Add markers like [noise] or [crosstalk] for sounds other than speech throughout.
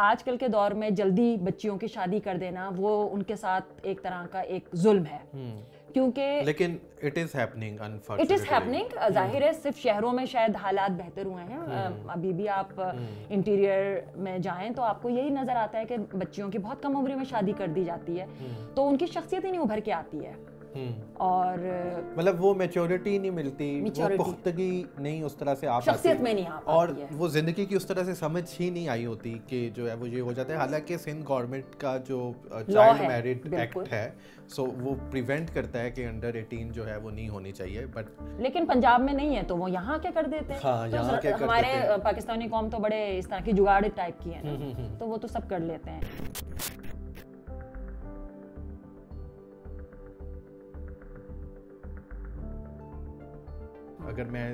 आजकल के दौर में जल्दी बच्चियों की शादी कर देना वो उनके साथ एक तरह का एक जुल्म है हम्म। क्योंकि लेकिन it is happening it is happening जाहिर है सिर्फ शहरों में शायद हालात बेहतर हुए हैं हम्म। अभी भी आप इंटीरियर हम्म। में जाएं तो आपको यही नजर आता है कि बच्चियों की बहुत कम उम्र में शादी कर दी जाती है तो उनकी शख्सियत ही नहीं उभर के आती है हम्म। और मतलब वो मेच्योरिटी नहीं मिलती वो पुख्तगी नहीं उस तरह से आप शख्सियत में नहीं आप और वो ज़िंदगी की उस तरह से समझ ही नहीं आई होती कि जो है वो ये हो जाता है हालांकि सिंध गवर्नमेंट का जो चाइल्ड मैरिड एक्ट है सो so, वो प्रिवेंट करता है कि अंडर 18 जो है वो नहीं होनी चाहिए बट लेकिन पंजाब में नहीं है तो वो यहाँ क्या कर देते हैं हाँ, तो क्या कर हमारे पाकिस्तानी कौम तो बड़े इस तरह की जुगाड़ टाइप की है ना हम्म, हम्म, तो वो तो सब कर लेते हैं अगर मैं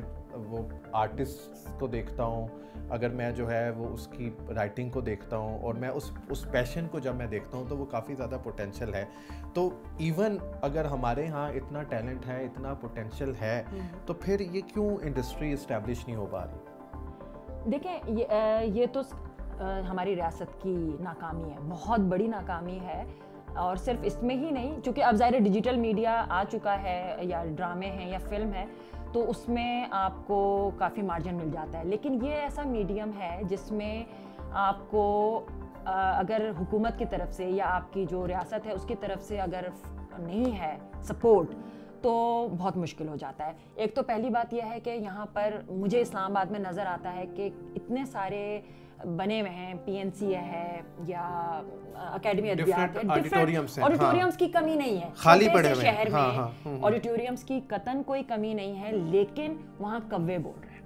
वो आर्टिस्ट को देखता हूँ अगर मैं जो है वो उसकी राइटिंग को देखता हूँ और मैं उस उस पैशन को जब मैं देखता हूँ तो वो काफ़ी ज़्यादा पोटेंशियल है तो इवन अगर हमारे यहाँ इतना टैलेंट है इतना पोटेंशियल है हम्म। तो फिर ये क्यों इंडस्ट्री इस्टेब्लिश नहीं हो पा रही देखें ये, ये तो हमारी रियासत की नाकामी है बहुत बड़ी नाकामी है और सिर्फ इसमें ही नहीं चूँकि अब ज़ाहिर डिजिटल मीडिया आ चुका है या ड्रामे हैं या फिल्म है तो उसमें आपको काफ़ी मार्जिन मिल जाता है लेकिन ये ऐसा मीडियम है जिसमें आपको अगर हुकूमत की तरफ से या आपकी जो रियासत है उसकी तरफ से अगर नहीं है सपोर्ट तो बहुत मुश्किल हो जाता है एक तो पहली बात यह है कि यहाँ पर मुझे इस्लामाबाद में नज़र आता है कि इतने सारे बने हुए हैं पीएनसी है या अकेडमी ऑडिटोरियम्स हाँ। की कमी नहीं है खाली पड़े हुए शहर हाँ, में हाँ, ऑडिटोरियम्स हम्म, हम्म। की कतन कोई कमी नहीं है लेकिन वहाँ कव्वे बोल रहे हैं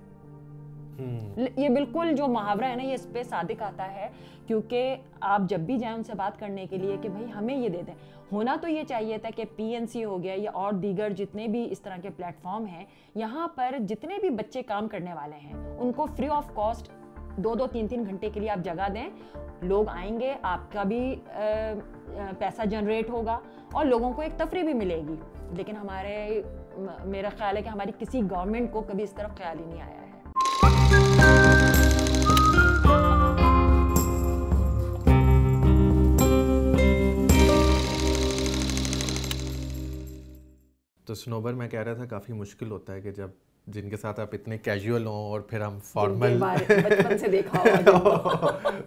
हम्म। ये बिल्कुल जो मुहावरा है ना ये इस पे सादिक आता है क्योंकि आप जब भी जाएं उनसे बात करने के लिए कि भाई हमें ये दे दें होना तो ये चाहिए था कि पीएनसी हो गया या और दीगर जितने भी इस तरह के प्लेटफॉर्म हैं यहाँ पर जितने भी बच्चे काम करने वाले हैं उनको फ्री ऑफ कॉस्ट दो दो तीन तीन घंटे के लिए आप जगह दें लोग आएंगे आपका भी पैसा जनरेट होगा और लोगों को एक तफरी भी मिलेगी लेकिन हमारे मेरा ख्याल है कि हमारी किसी गवर्नमेंट को कभी इस तरफ ख्याल ही नहीं आया है तो स्नोबर मैं कह रहा था काफ़ी मुश्किल होता है कि जब जिनके साथ आप इतने कैजुअल हों और फिर हम फॉर्मल बचपन से देखा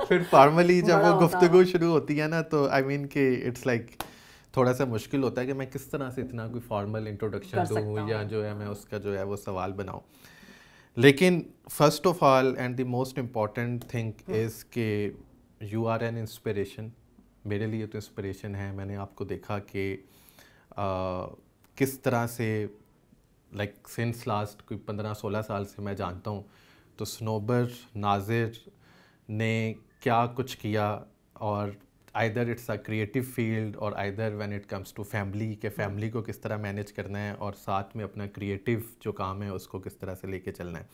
[laughs] फिर फॉर्मली जब वो गुफ्तगु शुरू होती है ना तो आई मीन कि इट्स लाइक थोड़ा सा मुश्किल होता है कि मैं किस तरह से इतना कोई फॉर्मल इंट्रोडक्शन दूँ या जो है मैं उसका जो है वो सवाल बनाऊँ लेकिन first of all and the most important thing is के यू आर एन इंस्पिरेशन मेरे लिए तो इंस्पिरेशन है मैंने आपको देखा कि किस तरह से लाइक सिंस लास्ट कोई पंद्रह सोलह साल से मैं जानता हूँ तो स्नोबर नाजिर ने क्या कुछ किया और either it's a creative field और either when it comes to family के फैमिली को किस तरह मैनेज करना है और साथ में अपना क्रिएटिव जो काम है उसको किस तरह से लेके चलना है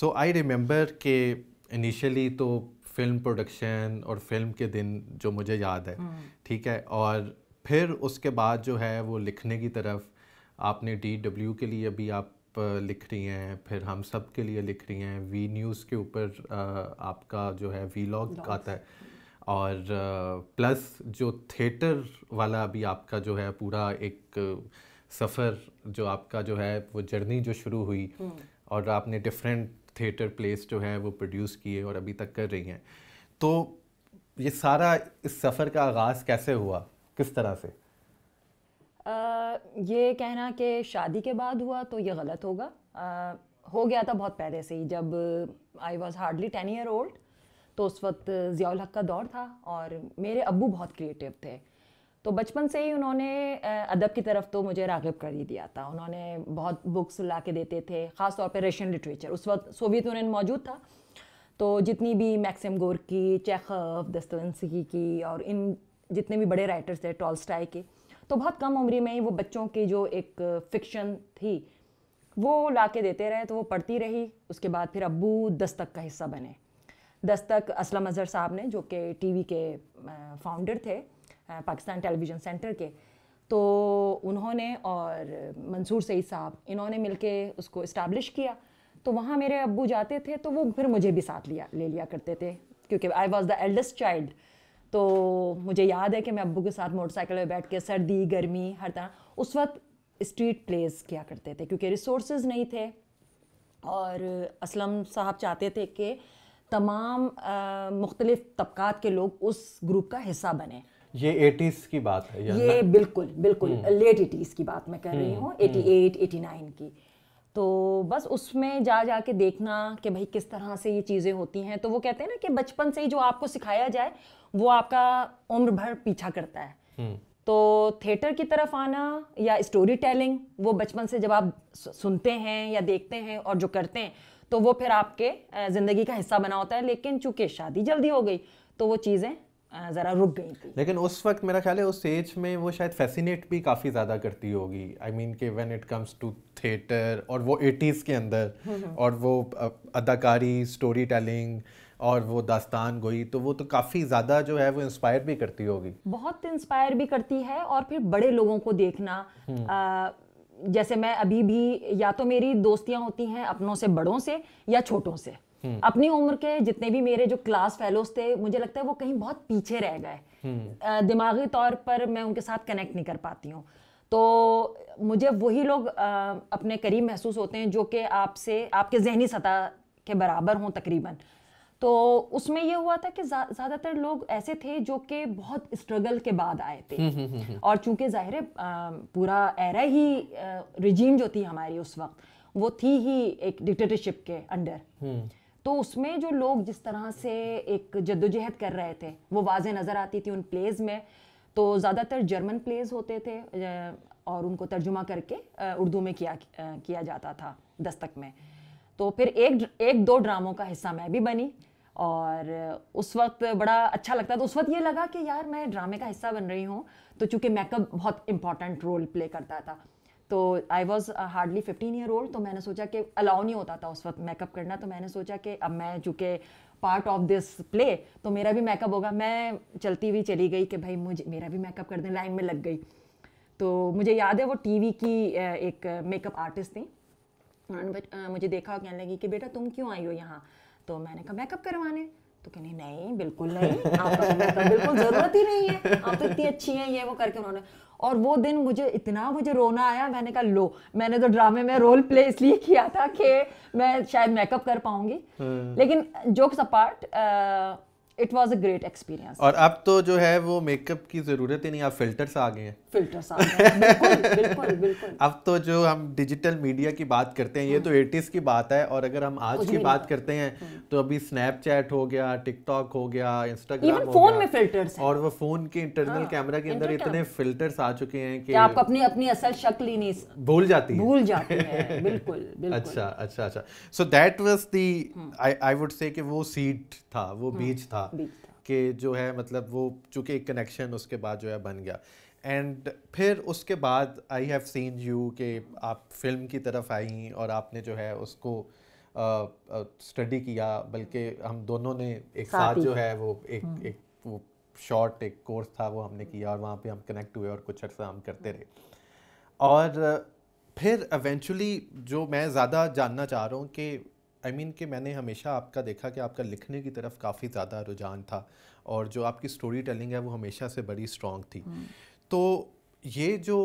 सो आई रिमेंबर के इनिशियली तो फिल्म प्रोडक्शन और फिल्म के दिन जो मुझे याद है हम्म। ठीक है और फिर उसके बाद जो है वो लिखने की तरफ आपने डी डब्ल्यू के लिए अभी आप लिख रही हैं फिर हम सब के लिए लिख रही हैं वी न्यूज़ के ऊपर आपका जो है वी लॉग आता है और प्लस जो थिएटर वाला अभी आपका जो है पूरा एक सफ़र जो आपका जो है वो जर्नी जो शुरू हुई हम्म। और आपने डिफरेंट थिएटर प्लेस जो है वो प्रोड्यूस किए और अभी तक कर रही हैं तो ये सारा इस सफ़र का आगाज़ कैसे हुआ किस तरह से ये कहना कि शादी के बाद हुआ तो ये गलत होगा आ, हो गया था बहुत पहले से ही जब I was hardly ten year old तो उस वक्त ज़ियाल हक का दौर था और मेरे अबू बहुत क्रिएटिव थे तो बचपन से ही उन्होंने अदब की तरफ तो मुझे रागब कर ही दिया था उन्होंने बहुत बुक्स ला के देते थे ख़ास तौर पर रशियन लिटरेचर उस वक्त सोवियत यूनियन मौजूद था तो जितनी भी मैक्सिम गोर की चेख दस्तवंसकी की और इन जितने भी बड़े राइटर्स थे टॉल के तो बहुत कम उम्र में ही वो बच्चों की जो एक फिक्शन थी वो ला के देते रहे तो वो पढ़ती रही उसके बाद फिर अबू दस्तक का हिस्सा बने दस्तक असलम अजहर साहब ने जो कि टीवी के फाउंडर थे पाकिस्तान टेलीविज़न सेंटर के तो उन्होंने और मंसूर सईद साहब इन्होंने मिल उसको इस्टबलिश किया तो वहाँ मेरे अबू जाते थे तो वो फिर मुझे भी साथ लिया ले लिया करते थे क्योंकि I was the eldest child तो मुझे याद है कि मैं अबू के साथ मोटरसाइकिल पर बैठ के सर्दी गर्मी हर तरह उस वक्त स्ट्रीट प्लेस किया करते थे क्योंकि रिसोर्स नहीं थे और असलम साहब चाहते थे कि तमाम मुख्तलिफ़ तबक़ात के लोग उस ग्रुप का हिस्सा बने ये एटीज़ की बात है ये बिल्कुल बिल्कुल लेट हम्म। एटीज़ की बात मैं कर रही हम्म, हूँ एटी एट एटी नाइन की तो बस उसमें जा जा के देखना कि भाई किस तरह से ये चीज़ें होती हैं तो वो कहते हैं ना कि बचपन से ही जो आपको सिखाया जाए वो आपका उम्र भर पीछा करता है हम्म। तो थिएटर की तरफ आना या स्टोरी टेलिंग वो बचपन से जब आप सुनते हैं या देखते हैं और जो करते हैं तो वो फिर आपके ज़िंदगी का हिस्सा बना होता है लेकिन चूंकि शादी जल्दी हो गई तो वो चीज़ें ज़रा रुक गई थी लेकिन उस वक्त मेरा ख्याल है उस एज में वो शायद फैसिनेट भी काफ़ी ज़्यादा करती होगी आई मीन के when it comes to theatre और वो एटीज़ के अंदर और वो अदाकारी स्टोरी टेलिंग और वो दास्तान गोई तो वो तो काफ़ी ज़्यादा जो है वो इंस्पायर भी करती होगी बहुत इंस्पायर भी करती है और फिर बड़े लोगों को देखना आ, हम्म। जैसे मैं अभी भी या तो मेरी दोस्तियाँ होती हैं अपनों से बड़ों से या छोटों से हम्म। अपनी उम्र के जितने भी मेरे जो क्लास फेलोज थे मुझे लगता है वो कहीं बहुत पीछे रह गए हम्म। दिमागी तौर पर मैं उनके साथ कनेक्ट नहीं कर पाती हूँ तो मुझे वही लोग अपने करीब महसूस होते हैं जो कि आपसे आपके जहनी सतह के बराबर हों तकरीबन तो उसमें ये हुआ था कि ज़्यादातर लोग ऐसे थे जो कि बहुत स्ट्रगल के बाद आए थे हम्म, और चूंकि ज़ाहिर पूरा एरा ही रिजीम जो थी हमारी उस वक्त वो थी ही एक डिक्टेटरशिप के अंडर तो उसमें जो लोग जिस तरह से एक जद्दोजहद कर रहे थे वो वाज नज़र आती थी उन प्लेज़ में तो ज़्यादातर जर्मन प्लेज़ होते थे और उनको तर्जुमा करके उर्दू में किया किया जाता था दस्तक में तो फिर एक एक दो ड्रामों का हिस्सा मैं भी बनी और उस वक्त बड़ा अच्छा लगता तो उस वक्त ये लगा कि यार मैं ड्रामे का हिस्सा बन रही हूँ तो चूँकि मेकअप बहुत इंपॉर्टेंट रोल प्ले करता था तो I was hardly fifteen year old तो मैंने सोचा कि अलाउ नहीं होता था उस वक्त मेकअप करना तो मैंने सोचा कि अब मैं चूँकि पार्ट ऑफ दिस प्ले तो मेरा भी मेकअप होगा मैं चलती हुई चली गई कि भाई मुझे मेरा भी मेकअप कर दें लाइन में लग गई तो मुझे याद है वो टीवी की एक मेकअप आर्टिस्ट थी उन्होंने मुझे देखा और कहने लगी कि बेटा तुम क्यों आई हो यहाँ तो मैंने कहा मेकअप करवाने तो कहने नहीं बिल्कुल नहीं आपका बिल्कुल ज़रूरत ही नहीं है आप तो इतनी अच्छी हैं ये वो करके उन्होंने और वो दिन मुझे इतना मुझे रोना आया मैंने कहा लो मैंने तो ड्रामे में रोल प्ले इसलिए किया था कि मैं शायद मेकअप कर पाऊंगी हम्म। लेकिन jokes apart it was a great experience और अब तो जो है वो मेकअप की जरूरत ही नहीं फिल्टर फिल्टर्स आ गए हैं फिल्टर्स आ गए बिल्कुल [laughs] बिल्कुल बिल्कुल अब तो जो हम डिजिटल मीडिया की बात करते हैं ये तो एटीज़ की बात है और अगर हम आज की बात करते हैं हम्म। तो अभी स्नैपचैट हो गया टिकटॉक हो गया इंस्टाग्राम फोन में फिल्टर्स और वो फोन के इंटरनल कैमरा हाँ, के अंदर इतने फिल्टर्स आ चुके हैं कि आप अपनी अपनी असल शक्ल ही नहीं भूल जाती भूल जाती है [laughs] बिल्कुल अच्छा अच्छा अच्छा so that was the I would say कि वो सीड था वो हम्म। बीज था था हाँ, कि जो है मतलब वो चूँकि एक कनेक्शन उसके बाद जो है बन गया एंड फिर उसके बाद आई हैव सीन यू कि आप फिल्म की तरफ आई और आपने जो है उसको स्टडी किया बल्कि हम दोनों ने एक साथ, साथ जो है वो एक हम्म। एक वो शॉर्ट एक कोर्स था वो हमने किया और वहाँ पे हम कनेक्ट हुए और कुछ अर्सा हम करते रहे और फिर एवेंचुअली जो मैं ज़्यादा जानना चाह रहा हूँ कि आई I मीन mean कि मैंने हमेशा आपका देखा कि आपका लिखने की तरफ काफ़ी ज़्यादा रुझान था और जो आपकी स्टोरी टेलिंग है वो हमेशा से बड़ी स्ट्रॉन्ग थी हम्म। तो ये जो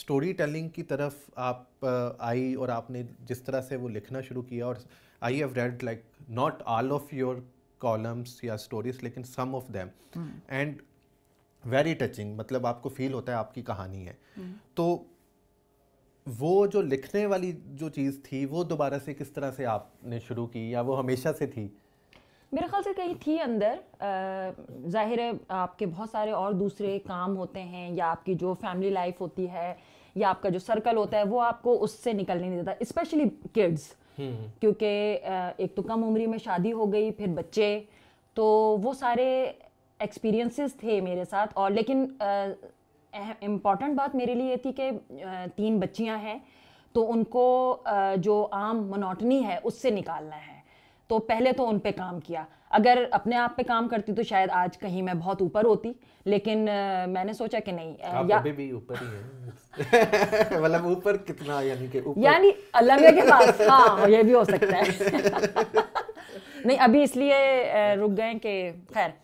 स्टोरी टेलिंग की तरफ आप आई और आपने जिस तरह से वो लिखना शुरू किया और I have read like not all of your columns या स्टोरीज लेकिन some of them and very touching मतलब आपको फील होता है आपकी कहानी है हम्म। तो वो जो लिखने वाली जो चीज़ थी वो दोबारा से किस तरह से आपने शुरू की या वो हमेशा से थी मेरे ख्याल से कहीं थी अंदर जाहिर है आपके बहुत सारे और दूसरे काम होते हैं या आपकी जो फैमिली लाइफ होती है या आपका जो सर्कल होता है वो आपको उससे निकलने नहीं देता स्पेशली हम्म। किड्स क्योंकि एक तो कम उम्री में शादी हो गई फिर बच्चे तो वो सारे एक्सपीरियंसेस थे मेरे साथ और लेकिन इम्पॉर्टेंट बात मेरे लिए थी कि तीन बच्चियां हैं तो उनको जो आम मोनोटनी है उससे निकालना है तो पहले तो उन पे काम किया अगर अपने आप पे काम करती तो शायद आज कहीं मैं बहुत ऊपर होती लेकिन मैंने सोचा कि नहीं आप या... अभी भी ऊपर ही [laughs] मतलब ऊपर कितना यानी कि ऊपर यानी अलमिया के पास [laughs] हाँ ये भी हो सकता है [laughs] नहीं अभी इसलिए रुक गए कि खैर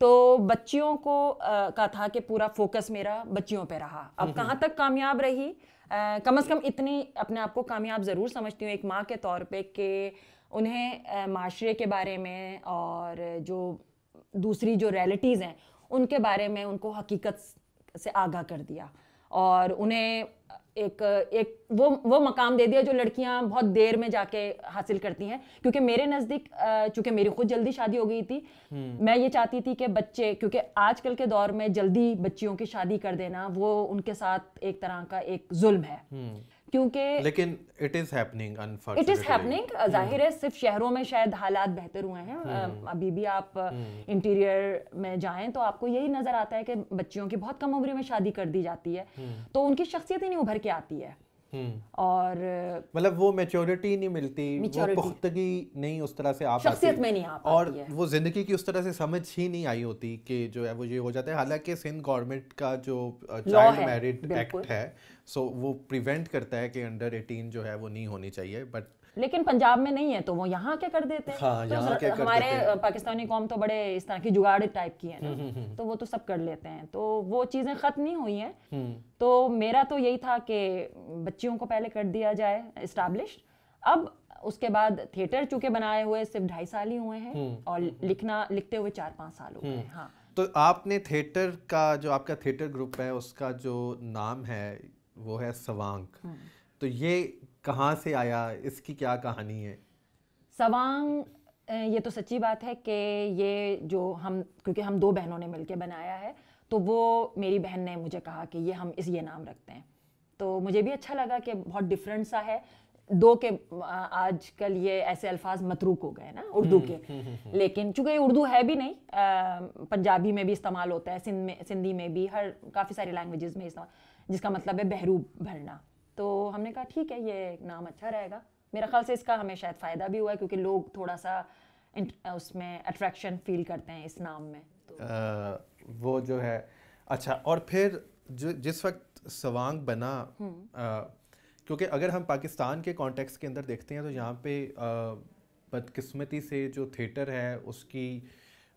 तो बच्चियों को आ, का था कि पूरा फोकस मेरा बच्चियों पे रहा अब कहाँ तक कामयाब रही आ, कम से कम इतनी अपने आप को कामयाब ज़रूर समझती हूँ एक माँ के तौर पे कि उन्हें माशरे के बारे में और जो दूसरी जो रियलिटीज़ हैं उनके बारे में उनको हकीकत से आगाह कर दिया और उन्हें एक एक वो वो मकाम दे दिया जो लड़कियां बहुत देर में जाके हासिल करती हैं क्योंकि मेरे नज़दीक चूंकि मेरी खुद जल्दी शादी हो गई थी हम्म। मैं ये चाहती थी कि बच्चे क्योंकि आजकल के दौर में जल्दी बच्चियों की शादी कर देना वो उनके साथ एक तरह का एक जुल्म है हम्म। क्योंकि लेकिन it is happening it is happening जाहिर है सिर्फ शहरों में शायद हालात बेहतर हुए हैं hmm. अभी भी आप hmm. इंटीरियर में जाएं तो आपको यही नजर आता है कि बच्चियों की बहुत कम उम्र में शादी कर दी जाती है hmm. तो उनकी शख्सियत ही नहीं उभर के आती है हम्म। और मतलब वो मेच्योरिटी नहीं मिलती वो पुख्तगी नहीं उस तरह से आप शख्सियत में नहीं आप और वो जिंदगी की उस तरह से समझ ही नहीं आई होती कि जो है वो ये हो जाता है हालांकि सिंध गवर्नमेंट का जो चाइल्ड मैरिड एक्ट है सो so वो प्रिवेंट करता है कि अंडर एटीन जो है वो नहीं होनी चाहिए बट लेकिन पंजाब में नहीं है तो वो यहाँ के कर देते हैं हाँ, तो तो हमारे कर पाकिस्तानी कौम तो बड़े इस तरह की जुगाड़ टाइप की है ना हम्म, हम्म, हम्म। तो वो तो सब कर लेते हैं तो वो चीज़ें ख़त्म नहीं हुई हैं तो मेरा तो यही था कि बच्चियों को पहले कर दिया जाए इस्टेब्लिश अब उसके बाद थिएटर चूंकि बनाए हुए सिर्फ ढाई साल ही हुए हैं और लिखना लिखते हुए चार पाँच साल हो गए हैं हाँ तो आपने थिएटर का जो आपका थिएटर ग्रुप है उसका जो नाम है वो है सवांग तो ये कहाँ से आया इसकी क्या कहानी है सवांग ये तो सच्ची बात है कि ये जो हम क्योंकि हम दो बहनों ने मिलकर बनाया है तो वो मेरी बहन ने मुझे कहा कि ये हम इस ये नाम रखते हैं तो मुझे भी अच्छा लगा कि बहुत डिफरेंट सा है दो के आजकल ये ऐसे अल्फाज मतरूक हो गए ना उर्दू हम्म, के हम्म, हम्म, लेकिन चूंकि उर्दू है भी नहीं पंजाबी में भी इस्तेमाल होता है सिंध में सिंधी में भी हर काफ़ी सारी लैंग्वेजेस में इस्तेमाल जिसका मतलब है बहरूब भरना तो हमने कहा ठीक है ये नाम अच्छा रहेगा मेरा ख्याल से इसका हमें शायद फ़ायदा भी हुआ है क्योंकि लोग थोड़ा सा उसमें अट्रैक्शन फील करते हैं इस नाम में तो आ, वो जो है अच्छा और फिर जो जिस वक्त सवांग बना हम्म। क्योंकि अगर हम पाकिस्तान के कॉन्टेक्स्ट के अंदर देखते हैं तो यहाँ पे बदकिस्मती से जो थिएटर है उसकी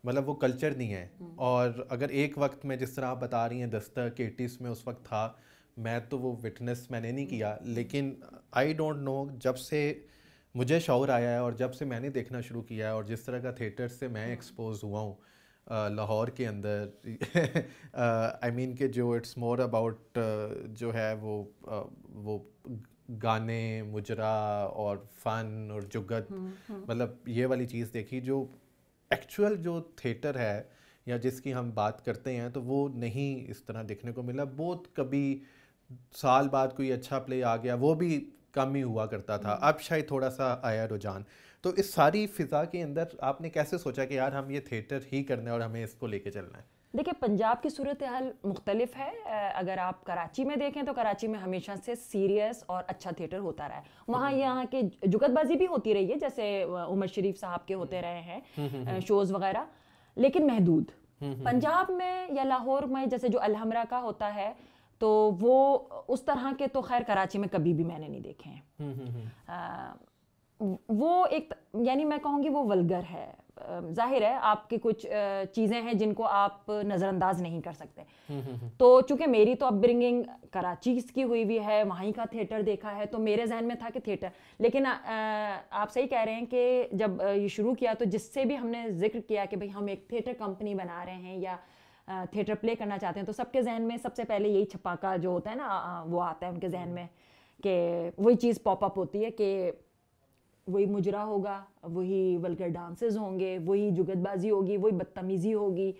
मतलब वो कल्चर नहीं है हम्म। और अगर एक वक्त में जिस तरह आप बता रही हैं दस्तक एटीस में उस वक्त था मैं तो वो विटनेस मैंने नहीं किया हम्म। लेकिन आई डोंट नो जब से मुझे शौर आया है और जब से मैंने देखना शुरू किया है और जिस तरह का थिएटर से मैं एक्सपोज हम्म। हुआ हूँ लाहौर के अंदर आई मीन के जो इट्स मोर अबाउट जो है वो uh, वो गाने मुजरा और फन और जुगत हम्म, मतलब ये वाली चीज़ देखी जो एक्चुअल जो थिएटर है या जिसकी हम बात करते हैं तो वो नहीं इस तरह देखने को मिला बहुत कभी साल बाद कोई अच्छा प्ले आ गया वो भी कम ही हुआ करता था हम्म। अब शायद थोड़ा सा आया रुझान तो इस सारी फिज़ा के अंदर आपने कैसे सोचा कि यार हम ये थिएटर ही करना है और हमें इसको लेके चलना है देखिए पंजाब की सूरत हाल मुख्तलिफ है अगर आप कराची में देखें तो कराची में हमेशा से सीरियस और अच्छा थिएटर होता रहा है वहाँ हम्म। यहाँ के जुगतबाजी भी होती रही है जैसे उमर शरीफ साहब के होते हम्म। रहे हैं शोज़ वगैरह लेकिन महदूद पंजाब में या लाहौर में जैसे जो अलहमरा का होता है तो वो उस तरह के तो खैर कराची में कभी भी मैंने नहीं देखे हैं हम्म, हम्म, हम्म। वो एक यानी मैं कहूँगी वो वलगर है जाहिर है आपकी कुछ चीज़ें हैं जिनको आप नज़रअंदाज नहीं कर सकते तो चूंकि मेरी तो अपब्रिंगिंग कराची की हुई हुई है वहीं का थिएटर देखा है तो मेरे जहन में था कि थिएटर लेकिन आ, आप सही कह रहे हैं कि जब ये शुरू किया तो जिससे भी हमने जिक्र किया कि भाई हम एक थिएटर कंपनी बना रहे हैं या थिएटर प्ले करना चाहते हैं तो सबके जहन में सबसे पहले यही छपाका जो होता है ना वो आता है उनके जहन में कि वही चीज़ पॉपअप होती है कि वही मुजरा होगा वही वलकर डांसेस होंगे वही जुगतबाजी होगी वही बदतमीज़ी होगी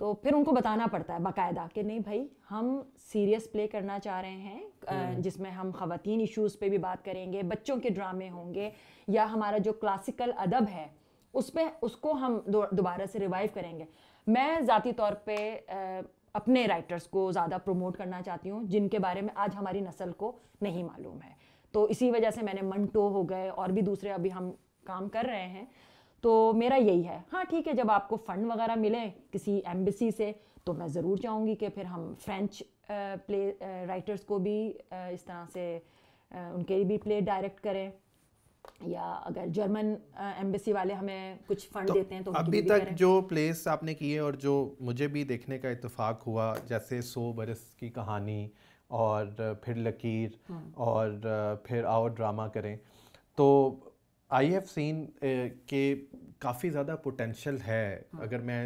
तो फिर उनको बताना पड़ता है बाकायदा कि नहीं भाई हम सीरियस प्ले करना चाह रहे हैं हम्म। जिसमें हम ख़वान इश्यूज़ पे भी बात करेंगे बच्चों के ड्रामे होंगे या हमारा जो क्लासिकल अदब है उस पर उसको हम दोबारा से रिवाइव करेंगे मैं ज़ाती तौर पर अपने राइटर्स को ज़्यादा प्रमोट करना चाहती हूँ जिनके बारे में आज हमारी नस्ल को नहीं मालूम है तो इसी वजह से मैंने मंटो हो गए और भी दूसरे अभी हम काम कर रहे हैं तो मेरा यही है हाँ ठीक है जब आपको फ़ंड वगैरह मिले किसी एम्बेसी से तो मैं ज़रूर चाहूँगी कि फिर हम फ्रेंच प्ले राइटर्स को भी इस तरह से उनके भी प्ले डायरेक्ट करें या अगर जर्मन एम्बेसी वाले हमें कुछ फंड तो देते हैं तो अभी तक जो प्लेस आपने किए और जो मुझे भी देखने का इतफाक हुआ जैसे सो बरस की कहानी और फिर लकीर हम्म। और फिर आओ ड्रामा करें तो आई हैव सीन के काफ़ी ज़्यादा पोटेंशल है हम्म। अगर मैं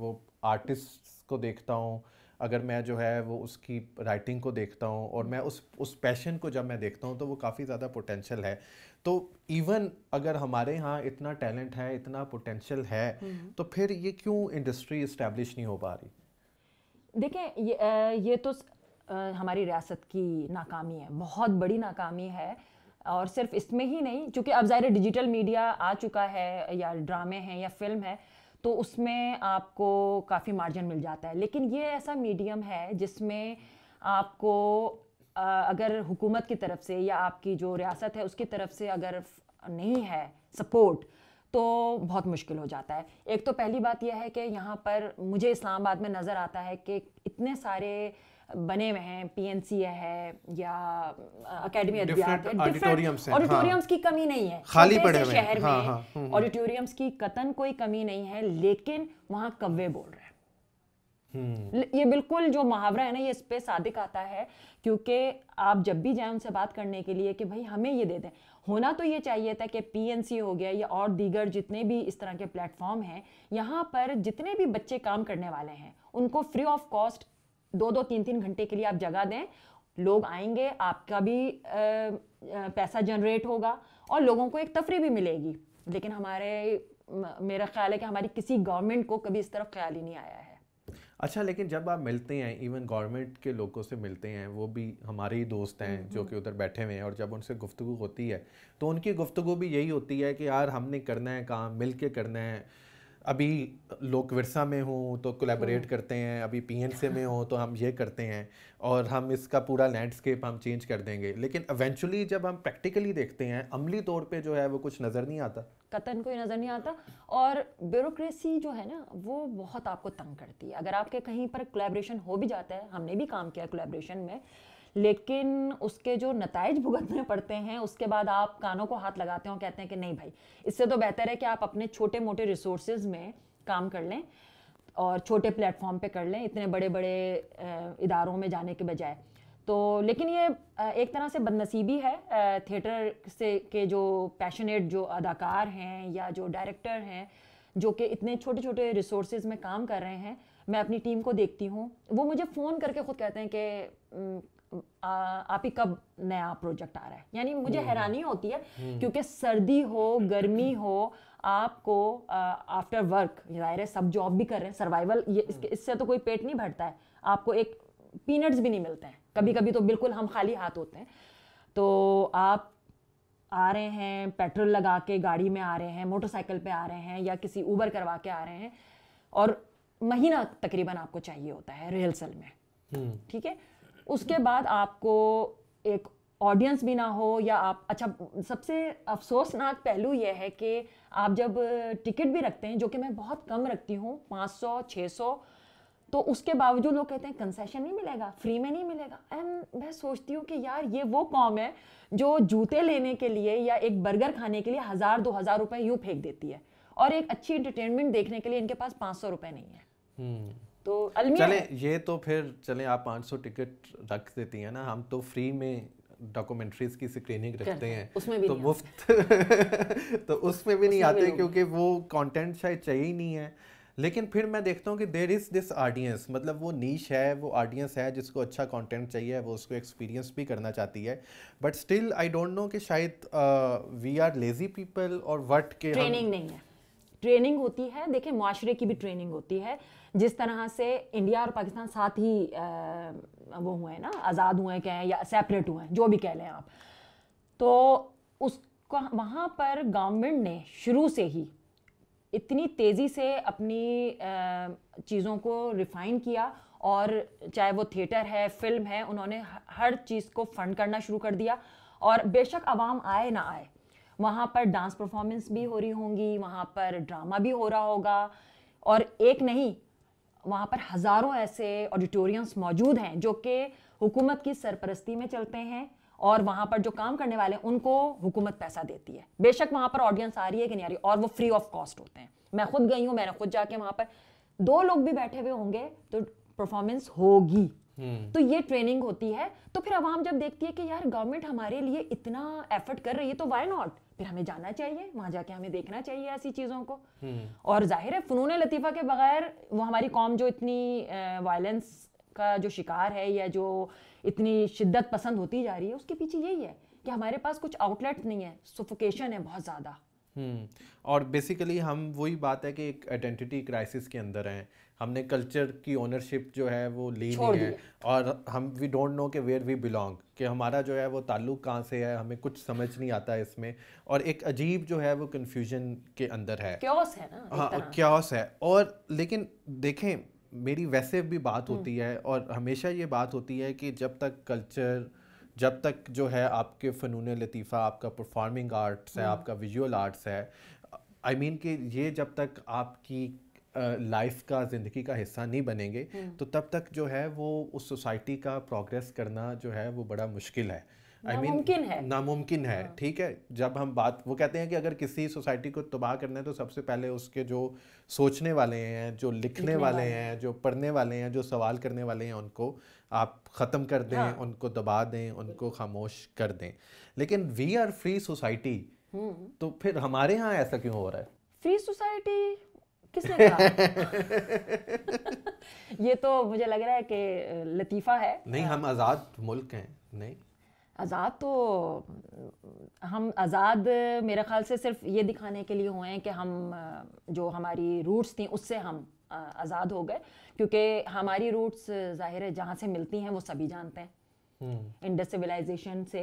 वो आर्टिस्ट को देखता हूँ अगर मैं जो है वो उसकी राइटिंग को देखता हूँ और मैं उस उस पैशन को जब मैं देखता हूँ तो वो काफ़ी ज़्यादा पोटेंशल है तो इवन अगर हमारे यहाँ इतना टैलेंट है इतना पोटेंशियल है हम्म। तो फिर ये क्यों इंडस्ट्री इस्टेब्लिश नहीं हो पा रही देखें ये, ये तो हमारी रियासत की नाकामी है बहुत बड़ी नाकामी है और सिर्फ इसमें ही नहीं चूँकि अब ज़ाहिर डिजिटल मीडिया आ चुका है या ड्रामे हैं या फिल्म है तो उसमें आपको काफ़ी मार्जिन मिल जाता है लेकिन ये ऐसा मीडियम है जिसमें आपको अगर हुकूमत की तरफ से या आपकी जो रियासत है उसकी तरफ से अगर नहीं है सपोर्ट तो बहुत मुश्किल हो जाता है एक तो पहली बात यह है कि यहाँ पर मुझे इस्लामाबाद में नज़र आता है कि इतने सारे बने हुए हैं पीएनसी है या अकेडमी ऑडिटोरियम्स ऑडिटोरियम्स की कमी नहीं है खाली पड़े शहर में ऑडिटोरियम्स हाँ, हाँ, हम्म, हम्म। की कतन कोई कमी नहीं है लेकिन वहाँ कव्वे बोल रहे हैं ये बिल्कुल जो मुहावरा है ना ये इस पर सादिक आता है क्योंकि आप जब भी जाए उनसे बात करने के लिए कि भाई हमें ये दे दें होना तो ये चाहिए था कि पी हो गया या और दीगर जितने भी इस तरह के प्लेटफॉर्म हैं यहाँ पर जितने भी बच्चे काम करने वाले हैं उनको फ्री ऑफ कॉस्ट दो दो तीन तीन घंटे के लिए आप जगह दें लोग आएंगे आपका भी आ, पैसा जनरेट होगा और लोगों को एक तफरी भी मिलेगी लेकिन हमारे मेरा ख्याल है कि हमारी किसी गवर्नमेंट को कभी इस तरफ ख्याल ही नहीं आया है अच्छा लेकिन जब आप मिलते हैं इवन गवर्नमेंट के लोगों से मिलते हैं वो भी हमारे ही दोस्त हैं जो कि उधर बैठे हुए हैं और जब उनसे गुफ्तु होती है तो उनकी गुफ्तु भी यही होती है कि यार हमने करना है काम मिल के करना है अभी लोग विरसा में हूँ तो कोलेबरेट हाँ। करते हैं अभी पी एन में [laughs] हो तो हम ये करते हैं और हम इसका पूरा लैंडस्केप हम चेंज कर देंगे लेकिन एवेंचुअली जब हम प्रैक्टिकली देखते हैं अमली तौर पे जो है वो कुछ नज़र नहीं आता कतन कोई नज़र नहीं आता और ब्यूरोक्रेसी जो है ना वो बहुत आपको तंग करती है अगर आपके कहीं पर कोलेब्रेशन हो भी जाता है हमने भी काम किया कोलेब्रेशन में लेकिन उसके जो नतज भुगतने पड़ते हैं उसके बाद आप कानों को हाथ लगाते हो कहते हैं कि नहीं भाई इससे तो बेहतर है कि आप अपने छोटे मोटे रिसोर्स में काम कर लें और छोटे प्लेटफॉर्म पे कर लें इतने बड़े बड़े इदारों में जाने के बजाय तो लेकिन ये एक तरह से बदनसीबी है थिएटर से के जो पैशनेट जो अदाकार हैं या जो डायरेक्टर हैं जो कि इतने छोटे छोटे रिसोर्स में काम कर रहे हैं मैं अपनी टीम को देखती हूँ वो मुझे फ़ोन करके ख़ुद कहते हैं कि आप ही कब नया प्रोजेक्ट आ रहा है यानी मुझे हम्म। हैरानी होती है हम्म। क्योंकि सर्दी हो गर्मी हो आपको आफ्टर वर्क जाहिर है सब जॉब भी कर रहे हैं सर्वाइवल ये इसके हम्म। इससे तो कोई पेट नहीं भरता है आपको एक पीनट्स भी नहीं मिलते हैं कभी कभी तो बिल्कुल हम खाली हाथ होते हैं तो आप आ रहे हैं पेट्रोल लगा के गाड़ी में आ रहे हैं मोटरसाइकिल पे आ रहे हैं या किसी ऊबर करवा के आ रहे हैं और महीना तकरीबन आपको चाहिए होता है रिहर्सल में ठीक है उसके बाद आपको एक ऑडियंस भी ना हो या आप अच्छा सबसे अफसोसनाक पहलू यह है कि आप जब टिकट भी रखते हैं जो कि मैं बहुत कम रखती हूँ 500 600 तो उसके बावजूद लोग कहते हैं कंसेशन नहीं मिलेगा फ्री में नहीं मिलेगा एंड मैं सोचती हूँ कि यार ये वो कॉम है जो जूते लेने के लिए या एक बर्गर खाने के लिए हज़ार दो हज़ार रुपये यूँ फेंक देती है और एक अच्छी इंटरटेनमेंट देखने के लिए इनके पास पाँच सौ रुपये नहीं है hmm. तो चले ये तो फिर चले आप 500 टिकट रख देती हैं ना हम तो फ्री में डॉक्यूमेंट्रीज की स्क्रीनिंग रखते हैं उसमें भी तो मुफ्त [laughs] तो उसमें भी नहीं आते क्योंकि वो कंटेंट शायद चाहिए ही नहीं है लेकिन फिर मैं देखता हूँ कि देर इज़ दिस ऑडियंस मतलब वो नीच है वो ऑडियंस है जिसको अच्छा कंटेंट चाहिए वो उसको एक्सपीरियंस भी करना चाहती है but still I don't know कि शायद वी आर लेज़ी पीपल और वट के ट्रेनिंग नहीं है ट्रेनिंग होती है देखिए माशरे की भी ट्रेनिंग होती है जिस तरह से इंडिया और पाकिस्तान साथ ही आ, वो हुए हैं ना आज़ाद हुए हैं कहें या सेपरेट हुए हैं जो भी कह लें आप तो उसका वहाँ पर गवर्नमेंट ने शुरू से ही इतनी तेज़ी से अपनी चीज़ों को रिफ़ाइन किया और चाहे वो थिएटर है फिल्म है उन्होंने हर चीज़ को फ़ंड करना शुरू कर दिया और बेशक आवाम आए ना आए वहाँ पर डांस परफॉर्मेंस भी हो रही होंगी वहाँ पर ड्रामा भी हो रहा होगा और एक नहीं वहाँ पर हज़ारों ऐसे ऑडिटोरियम्स मौजूद हैं जो कि हुकूमत की सरपरस्ती में चलते हैं और वहाँ पर जो काम करने वाले हैं उनको हुकूमत पैसा देती है बेशक वहाँ पर ऑडियंस आ रही है कि नहीं आ रही और वो फ्री ऑफ कॉस्ट होते हैं मैं खुद गई हूँ मैंने खुद जाके वहाँ पर दो लोग भी बैठे हुए होंगे तो परफॉर्मेंस होगी हम्म। तो ये ट्रेनिंग होती है तो फिर आवाम जब देखती है कि यार गवर्नमेंट हमारे लिए इतना एफर्ट कर रही है तो वाई नॉट फिर हमें जाना चाहिए वहां जाके हमें देखना चाहिए ऐसी चीज़ों को हम्म। और जाहिर है फ़नून लतीफ़ा के बगैर वो हमारी कौम जो इतनी वायलेंस का जो शिकार है या जो इतनी शिद्दत पसंद होती जा रही है उसके पीछे यही है कि हमारे पास कुछ आउटलेट नहीं है सुफोकेशन है बहुत ज़्यादा हम्म। और बेसिकली हम वही बात है कि एक आइडेंटिटी क्राइसिस के अंदर हैं हमने कल्चर की ओनरशिप जो है वो ली नहीं है और हम वी डोंट नो कि वेयर वी बिलोंग कि हमारा जो है वो ताल्लुक कहाँ से है हमें कुछ समझ नहीं आता है इसमें और एक अजीब जो है वो कन्फ्यूजन के अंदर है क्योस है ना हाँ क्योस है और लेकिन देखें मेरी वैसे भी बात हम्म। होती है और हमेशा ये बात होती है कि जब तक कल्चर जब तक जो है आपके फ़नून लतीफ़ा आपका परफॉर्मिंग आर्ट्स है हम्म। आपका विजुअल आर्ट्स है आई I मीन mean कि ये जब तक आपकी लाइफ का ज़िंदगी का हिस्सा नहीं बनेंगे हम्म। तो तब तक जो है वो उस सोसाइटी का प्रोग्रेस करना जो है वो बड़ा मुश्किल है आई मीन mean, है नामुमकिन है हाँ। ठीक है जब हम बात वो कहते हैं कि अगर किसी सोसाइटी को तबाह करना है तो सबसे पहले उसके जो सोचने वाले हैं जो लिखने, लिखने वाले, वाले हैं जो पढ़ने वाले हैं जो सवाल करने वाले हैं उनको आप ख़त्म कर दें हाँ। उनको दबा दें उनको खामोश कर दें लेकिन वी आर फ्री सोसाइटी तो फिर हमारे यहाँ ऐसा क्यों हो रहा है फ्री सोसाइटी किसने कहा [laughs] ये तो मुझे लग रहा है कि लतीफ़ा है नहीं हम आज़ाद मुल्क हैं नहीं आज़ाद तो हम आज़ाद मेरे ख्याल से सिर्फ ये दिखाने के लिए हुए हैं कि हम जो हमारी रूट्स थी उससे हम आज़ाद हो गए क्योंकि हमारी रूट्स ज़ाहिर है जहाँ से मिलती हैं वो सभी जानते हैं हम्म। इंडस्ट्रियलाइजेशन से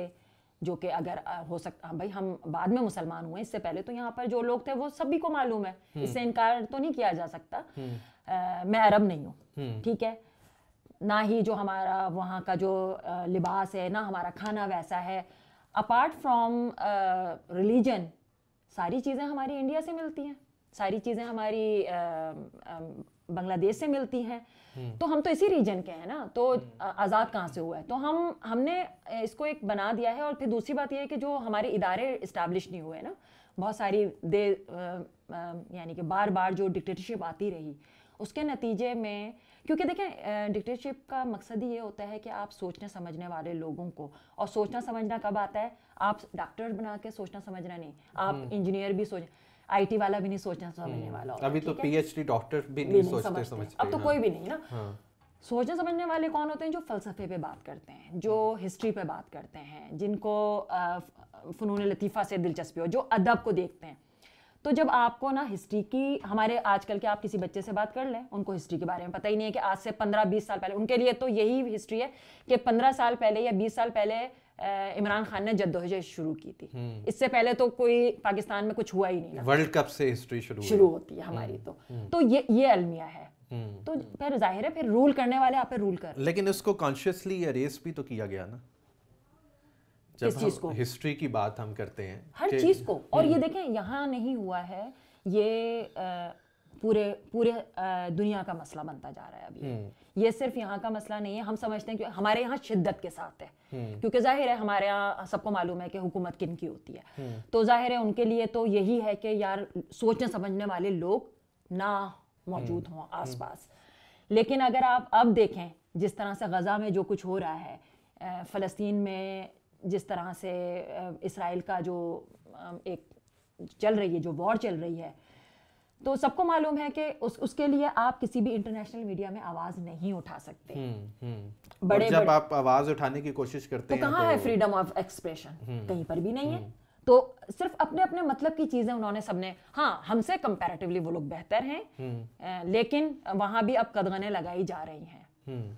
जो कि अगर हो सकता हाँ भाई हम बाद में मुसलमान हुए इससे पहले तो यहाँ पर जो लोग थे वो सभी को मालूम है हम्म। इससे इनकार तो नहीं किया जा सकता आ, हम्म। मैं अरब नहीं हूँ हम्म। ठीक है ना ही जो हमारा वहाँ का जो लिबास है ना हमारा खाना वैसा है अपार्ट फ्रॉम रिलीजन सारी चीज़ें हमारी इंडिया से मिलती हैं सारी चीज़ें हमारी बांग्लादेश से मिलती हैं हम्म। तो हम तो इसी रीजन के हैं ना तो हम्म। आज़ाद कहाँ से हुआ है तो हम हमने इसको एक बना दिया है और फिर दूसरी बात यह है कि जो हमारे इदारे इस्टेब्लिश नहीं हुए ना बहुत सारी दे यानी कि बार बार जो डिक्टेटरशिप आती रही उसके नतीजे में क्योंकि देखें डिक्टेटरशिप का मकसद ही ये होता है कि आप सोचने समझने वाले लोगों को और सोचना समझना कब आता है आप डॉक्टर बना के सोचना समझना नहीं आप इंजीनियर हम्म। भी सोच आईटी वाला भी नहीं सोचना समझने हम्म। वाला होगा अभी तो पीएचडी डॉक्टर भी नहीं सोचते समझते अब तो हाँ। कोई भी नहीं ना हाँ। सोचने समझने वाले कौन होते हैं जो फ़लसफ़े पे बात करते हैं जो हिस्ट्री हम्म। पे बात करते हैं जिनको फ़नून लतीफ़ा से दिलचस्पी हो जो अदब को देखते हैं तो जब आपको ना हिस्ट्री की हमारे आजकल के आप किसी बच्चे से बात कर लें उनको हिस्ट्री के बारे में पता ही नहीं है कि आज से पंद्रह बीस साल पहले उनके लिए तो यही हिस्ट्री है कि पंद्रह साल पहले या बीस साल पहले इमरान खान ने जद्दोजहद शुरू की थी हम्म। इससे पहले तो कोई पाकिस्तान में कुछ हुआ ही नहीं वर्ल्ड कप से हिस्ट्री शुरू शुरू होती है हमारी हम्म। तो हम्म। तो ये ये अलमिया है तो फिर जाहिर है फिर रूल करने वाले आप रूल कर लेकिन उसको कॉन्शियसली अरेस भी तो किया गया ना जब चीज को? हिस्ट्री की बात हम करते हैं हर चीज को और ये देखें यहाँ नहीं हुआ है ये आ, पूरे पूरे आ, दुनिया का मसला बनता जा रहा है अभी ये सिर्फ यहाँ का मसला नहीं है हम समझते हैं कि हमारे यहाँ शिद्दत के साथ है हम्म। क्योंकि जाहिर है हमारे यहाँ सबको मालूम है कि हुकूमत किन की होती है हम्म। तो जाहिर है उनके लिए तो यही है कि यार सोचने समझने वाले लोग ना मौजूद हम्म। हों आसपास लेकिन अगर आप अब देखें जिस तरह से गज़ा में जो कुछ हो रहा है फ़लस्तीन में जिस तरह से इसराइल का जो एक चल रही है जो वॉर चल रही है तो सबको मालूम है कि उस उसके लिए आप किसी भी इंटरनेशनल मीडिया में आवाज नहीं उठा सकते हुँ, हम्म, हुँ। हम्म। बड़े जब बड़े, आप आवाज उठाने की कोशिश करते तो हैं कहां तो... है फ्रीडम ऑफ एक्सप्रेशन कहीं पर भी नहीं है हम्म। तो सिर्फ अपने अपने मतलब की चीजें उन्होंने सबने हाँ हमसे कंपैरेटिवली वो लोग बेहतर हैं लेकिन वहां भी अब कदगने लगाई जा रही हैं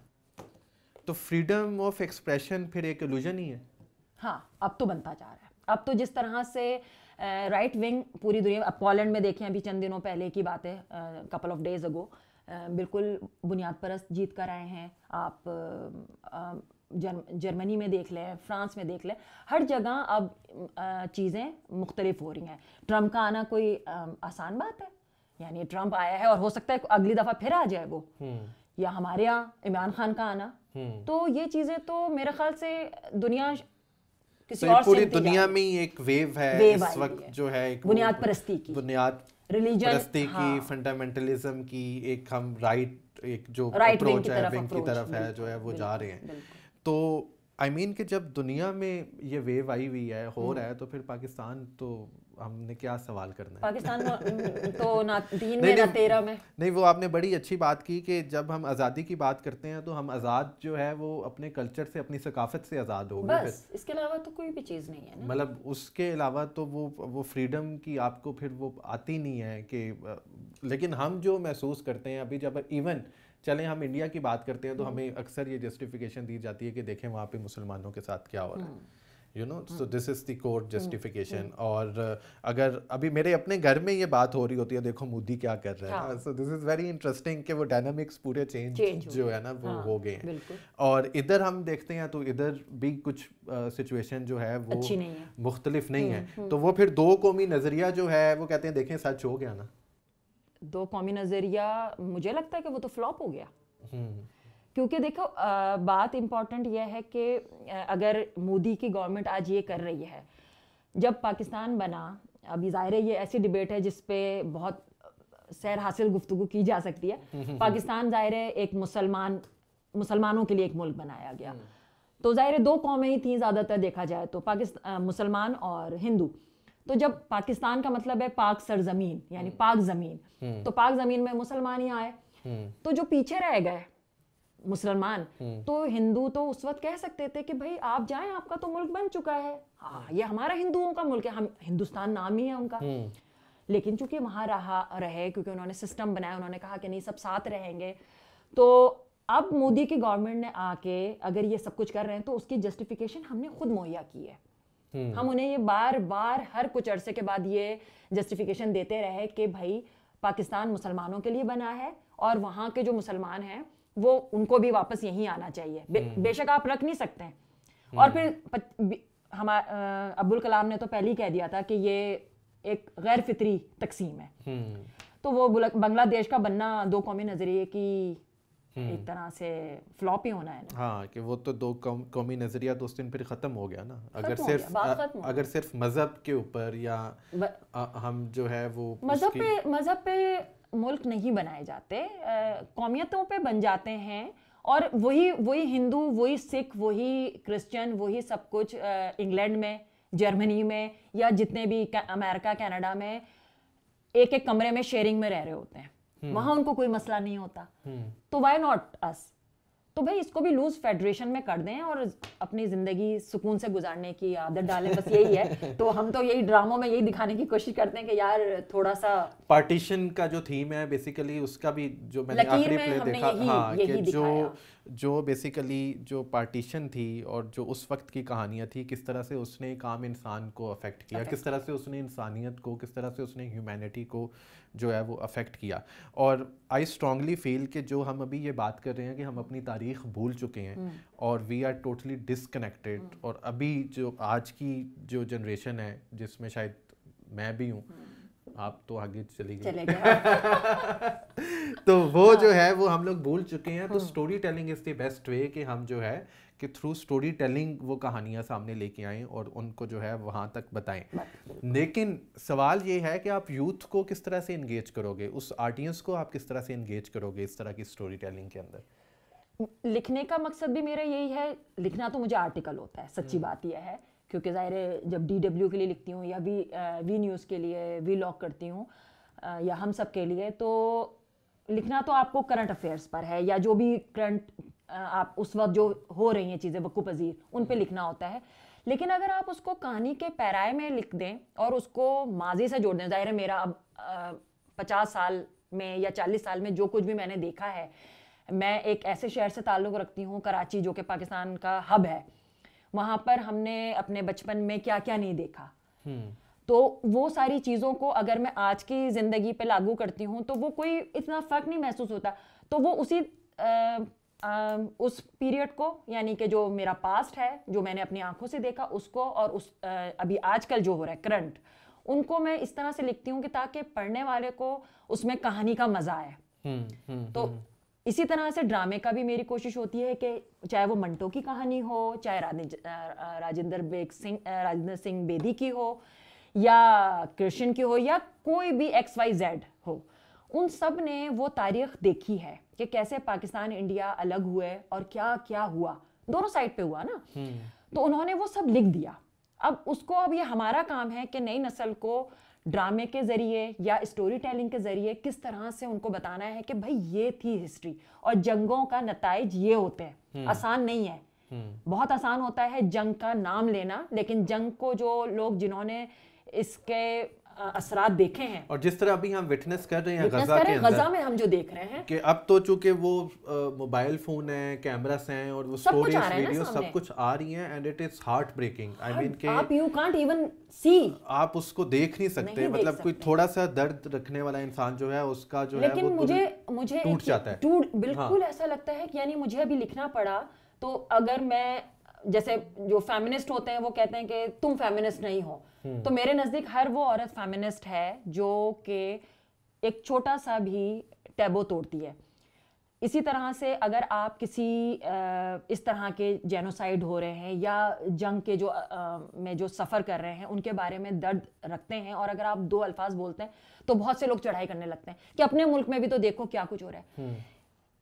तो फ्रीडम ऑफ एक्सप्रेशन फिर एक इल्यूजन ही है हाँ अब तो बनता जा रहा है अब तो जिस तरह से राइट uh, विंग पूरी दुनिया पोलैंड में देखें अभी चंद दिनों पहले की बात है कपल ऑफ डेज अगो बिल्कुल बुनियाद परस्त जीत कर आए हैं आप uh, um, जर्मनी में देख लें फ्रांस में देख लें हर जगह अब uh, चीज़ें मुख्तलिफ हो रही हैं ट्रंप का आना कोई um, आसान बात है यानी ट्रंप आया है और हो सकता है अगली दफ़ा फिर आ जाए वो हम्म। या हमारे यहाँ इमरान खान का आना हम्म। तो ये चीज़ें तो मेरे ख्याल से दुनिया किसी तो और पूरी दुनिया में ही एक वेव है वेव इस वक्त जो है बुनियाद परस्ती की बुनियाद रिलीजन परस्ती की फंडामेंटलिज्म हाँ। की एक हम राइट एक जो अप्रोच है विंग की तरफ है जो है वो जा रहे हैं तो आई मीन कि जब दुनिया में ये वेव आई हुई है हो हम्म। रहा है तो फिर पाकिस्तान तो हमने क्या सवाल करना है पाकिस्तान [laughs] हम्म, तो ना में ना तेरह में नहीं वो आपने बड़ी अच्छी बात की कि जब हम आज़ादी की बात करते हैं तो हम आज़ाद जो है वो अपने कल्चर से अपनी सकाफत से आज़ाद हो गए इसके अलावा तो कोई भी चीज़ नहीं है मतलब उसके अलावा तो वो वो फ्रीडम की आपको फिर वो आती नहीं है कि लेकिन हम जो महसूस करते हैं अभी जब इवन चले हम इंडिया की बात करते हैं तो हम्म। हमें अक्सर ये जस्टिफिकेशन दी जाती है कि देखें वहाँ पे मुसलमानों के साथ क्या हो रहा है हम्म। You know so this is the court justification और uh, अगर अभी मेरे अपने घर में ये बात हो रही होती है देखो मोदी क्या कर रहे हैं so this is very interesting कि वो डायनामिक्स पूरे चेंज जो है ना वो हाँ, हो गए हैं और इधर हम देखते हैं तो इधर भी कुछ सिचुएशन uh, जो है वो मुख्तलिफ नहीं हम्म, है हम्म। तो वो फिर दो कौमी नज़रिया जो है वो कहते हैं देखें सच हो गया ना दो कौमी नज़रिया मुझे लगता है कि वो तो फ्लॉप हो गया हम्म। क्योंकि देखो आ, बात इम्पॉर्टेंट यह है कि अगर मोदी की गवर्नमेंट आज ये कर रही है जब पाकिस्तान बना अभी ज़ाहिर है ये ऐसी डिबेट है जिसपे बहुत सैर हासिल गुफ्तु की जा सकती है [laughs] पाकिस्तान ज़ाहिर है एक मुसलमान मुसलमानों के लिए एक मुल्क बनाया गया हम्म। तो ज़ाहिर है दो कौमें ही थी ज़्यादातर देखा जाए तो पाकिस्तान मुसलमान और हिंदू तो जब पाकिस्तान का मतलब है पाक सरजमीन यानी हम्म। पाक ज़मीन हम्म। तो पाक ज़मीन में मुसलमान ही आए तो जो पीछे रह गए मुसलमान हम्म। तो हिंदू तो उस वक्त कह सकते थे कि भाई आप जाएं आपका तो मुल्क बन चुका है हाँ ये हमारा हिंदुओं का मुल्क है हम हिंदुस्तान नाम ही है उनका हम्म। लेकिन चूंकि वहां रहा रहे क्योंकि उन्होंने सिस्टम बनाया उन्होंने कहा कि नहीं सब साथ रहेंगे तो अब मोदी की गवर्नमेंट ने आके अगर ये सब कुछ कर रहे हैं तो उसकी जस्टिफिकेशन हमने खुद मुहैया की है हम्म। हम उन्हें ये बार बार हर कुछ अरसे के बाद ये जस्टिफिकेशन देते रहे कि भाई पाकिस्तान मुसलमानों के लिए बना है और वहां के जो मुसलमान हैं वो उनको भी वापस यहीं आना चाहिए बे, हम्म। बेशक आप रख नहीं सकते नहीं। हम्म। और फिर हमारा अब्दुल कलाम ने तो पहले ही कह दिया था कि ये एक गैर फितरी तकसीम है हम्म। तो वो बांग्लादेश का बनना दो कौमी नज़रिए की एक तरह से फ्लॉप ही होना है ना हाँ कि वो तो दो कौमी नज़रिया तो उस दिन फिर ख़त्म हो गया ना अगर सिर्फ आ, अगर सिर्फ मज़हब के ऊपर या ब, आ, हम जो है वो मज़हब पे मज़हब पे मुल्क नहीं बनाए जाते कौमियतों पे बन जाते हैं और वही वही हिंदू वही सिख वही क्रिश्चियन वही सब कुछ इंग्लैंड में जर्मनी में या जितने भी अमेरिका कनाडा में एक एक कमरे में शेयरिंग में रह रहे होते हैं वहां हम्म। वहाँ उनको कोई मसला नहीं होता हम्म। तो वाई नॉट अस तो भाई इसको भी लूज फेडरेशन में कर दें और अपनी जिंदगी सुकून से गुजारने की आदत डालें बस यही है [laughs] तो हम तो यही ड्रामों में यही दिखाने की कोशिश करते हैं कि यार थोड़ा सा पार्टीशन का जो थीम है बेसिकली उसका भी जो मैंने आखिरी प्ले देखा यही, हाँ यही कि जो जो बेसिकली जो पार्टीशन थी और जो उस वक्त की कहानियाँ थी किस तरह से उसने एक आम इंसान को अफेक्ट किया अफेक्ट किस तरह से उसने इंसानियत को किस तरह से उसने ह्यूमैनिटी को जो है वो अफेक्ट किया और आई स्ट्रांगली फील कि जो हम अभी ये बात कर रहे हैं कि हम अपनी तारीख भूल चुके हैं हम्म। और वी आर टोटली डिसकनेक्टेड और अभी जो आज की जो जनरेशन है जिसमें शायद मैं भी हूँ hmm. आप तो आगे चले गए [laughs] तो वो हाँ। जो है वो हम लोग भूल चुके हैं तो story telling is the best way कि हम जो है कि थ्रू स्टोरी टेलिंग वो कहानियां सामने लेके आए और उनको जो है वहां तक बताएं लेकिन सवाल ये है कि आप यूथ को किस तरह से इंगेज करोगे उस ऑडियंस को आप किस तरह से इंगेज करोगे इस तरह की स्टोरी टेलिंग के अंदर लिखने का मकसद भी मेरा यही है लिखना तो मुझे आर्टिकल होता है सच्ची हम्म। बात यह है क्योंकि ज़ाहिर है जब डी डब्ल्यू के लिए लिखती हूँ या वी वी न्यूज़ के लिए वी लॉग करती हूँ या हम सब के लिए तो लिखना तो आपको करंट अफेयर्स पर है या जो भी करंट आप उस वक्त जो हो रही हैं चीज़ें वक्ू पजीर उन पर लिखना होता है लेकिन अगर आप उसको कहानी के पैराए में लिख दें और उसको माजी से जोड़ दें ज़ाहिर है मेरा अब पचास साल में या चालीस साल में जो कुछ भी मैंने देखा है मैं एक ऐसे शहर से ताल्लुक़ रखती हूँ कराची जो कि पाकिस्तान का हब है वहाँ पर हमने अपने बचपन में क्या क्या नहीं देखा हम्म। तो वो सारी चीज़ों को अगर मैं आज की ज़िंदगी पे लागू करती हूँ तो वो कोई इतना फ़र्क नहीं महसूस होता तो वो उसी आ, आ, उस पीरियड को यानी कि जो मेरा पास्ट है जो मैंने अपनी आंखों से देखा उसको और उस आ, अभी आजकल जो हो रहा है करंट उनको मैं इस तरह से लिखती हूँ कि ताकि पढ़ने वाले को उसमें कहानी का मज़ा आए हुँ, हम्म, हुँ, हम्म, तो हुँ. इसी तरह से ड्रामे का भी मेरी कोशिश होती है कि चाहे वो मंटो की कहानी हो चाहे राजेंद्र बेग सिंह राजेंद्र सिंह बेदी की हो या कृष्ण की हो या कोई भी एक्स वाई जेड हो उन सब ने वो तारीख देखी है कि कैसे पाकिस्तान इंडिया अलग हुए और क्या क्या हुआ दोनों साइड पे हुआ ना हम्म। तो उन्होंने वो सब लिख दिया अब उसको अब ये हमारा काम है कि नई नस्ल को ड्रामे के ज़रिए या स्टोरी टेलिंग के ज़रिए किस तरह से उनको बताना है कि भाई ये थी हिस्ट्री और जंगों का नतज ये होते हैं हम्म। आसान नहीं है हम्म। बहुत आसान होता है जंग का नाम लेना लेकिन जंग को जो लोग जिन्होंने इसके असरा देखे हैं और जिस तरह अभी हम विटनेस कर रहे हैं गजा के गजा में हम जो देख रहे हैं कि अब तो चूंकि वो मोबाइल फोन है कैमरास हैं और वो स्टोरेज वीडियो सब कुछ आ रही हैं and it is heart breaking I mean के आप यू कांट इवन सी आप उसको देख नहीं सकते नहीं मतलब कोई थोड़ा सा दर्द रखने वाला इंसान जो है उसका जो लेकिन है मुझे मुझे टूट जाता है टूट हाँ। बिल्कुल ऐसा लगता है कि यानी मुझे अभी लिखना पड़ा तो अगर मैं जैसे जो फेमिनिस्ट होते हैं वो कहते हैं कि तुम फेमिनिस्ट नहीं हो हम्म। तो मेरे नज़दीक हर वो औरत फेमिनिस्ट है जो कि एक छोटा सा भी टैबो तोड़ती है इसी तरह से अगर आप किसी इस तरह के जेनोसाइड हो रहे हैं या जंग के जो में जो सफ़र कर रहे हैं उनके बारे में दर्द रखते हैं और अगर आप दो अल्फाज बोलते हैं तो बहुत से लोग चढ़ाई करने लगते हैं कि अपने मुल्क में भी तो देखो क्या कुछ हो रहा है हम्म।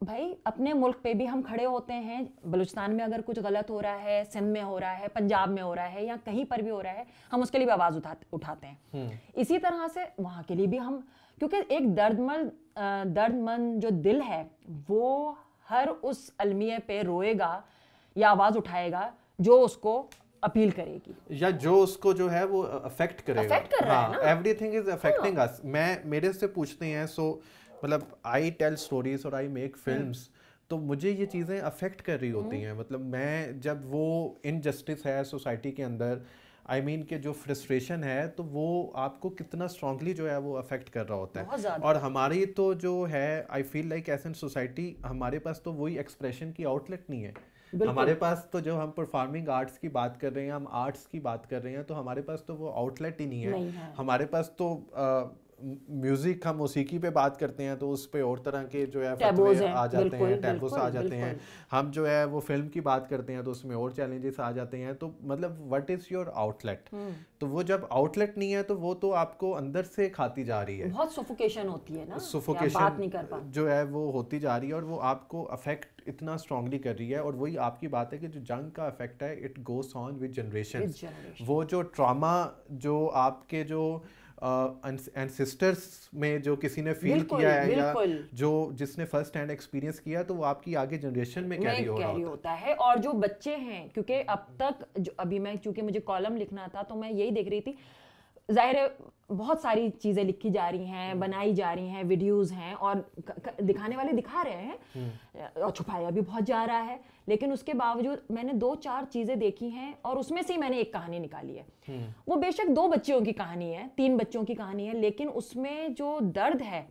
भाई अपने मुल्क पे भी हम खड़े होते हैं बलूचिस्तान में अगर कुछ गलत हो रहा है सिंध में हो रहा है पंजाब में हो रहा है या कहीं पर भी हो रहा है हम उसके लिए भी आवाज़ उठा उठाते हैं हम्म। इसी तरह से वहाँ के लिए भी हम क्योंकि एक दर्दमल दर्दमंद जो दिल है वो हर उस अलमिए पे रोएगा या आवाज़ उठाएगा जो उसको अपील करेगी या जो उसको जो है वो अफेक्ट करेगा अफेक्ट कर रहा हाँ, है ना एवरीथिंग इज अफेक्टिंग अस मैं मेरे से पूछते हैं सो so, मतलब आई टेल स्टोरीज और आई मेक फिल्म तो मुझे ये चीज़ें अफेक्ट कर रही होती hmm. हैं मतलब मैं जब वो इनजस्टिस है सोसाइटी के अंदर आई I मीन mean, के जो फ्रस्ट्रेशन है तो वो आपको कितना स्ट्रांगली जो है वो अफेक्ट कर रहा होता है और हमारी तो जो है I feel like as an society हमारे पास तो वही एक्सप्रेशन की आउटलेट नहीं है हमारे पास तो जो हम परफॉर्मिंग आर्ट्स की बात कर रहे हैं हम आर्ट्स की बात कर रहे हैं तो हमारे पास तो वो आउटलेट ही नहीं है, नहीं है। हमारे पास तो आ, म्यूजिक हम मौसीकी पे बात करते हैं तो उस पे और तरह के जो है फतवे आ जाते हैं टैबोस आ जाते हैं हम जो है वो फिल्म की बात करते हैं तो उसमें और चैलेंजेस आ जाते हैं तो मतलब व्हाट इज योर आउटलेट तो वो जब आउटलेट नहीं है तो वो तो आपको अंदर से खाती जा रही है बहुत सुफोकेशन होती है ना सुफोकेशन जो है वो होती जा रही है और वो आपको अफेक्ट इतना स्ट्रांगली कर रही है और वही आपकी बात है कि जो जंग का इफेक्ट है it goes on with generation वो जो ट्रामा जो आपके जो एंड सिस्टर्स में जो किसी ने फील किया है या जो जिसने फर्स्ट हैंड एक्सपीरियंस किया तो वो आपकी आगे जनरेशन में कैरी हो रहा होता है और जो बच्चे हैं क्योंकि अब तक अभी मैं चूंकि मुझे कॉलम लिखना था तो मैं यही देख रही थी जाहिर है बहुत सारी चीज़ें लिखी जा रही हैं हम्म। बनाई जा रही हैं वीडियोज हैं और दिखाने वाले दिखा रहे हैं हम्म। और छुपाया भी बहुत जा रहा है लेकिन उसके बावजूद मैंने दो चार चीज़ें देखी हैं और उसमें से ही मैंने एक कहानी निकाली है हम्म। वो बेशक दो बच्चियों की कहानी है तीन बच्चों की कहानी है लेकिन उसमें जो दर्द है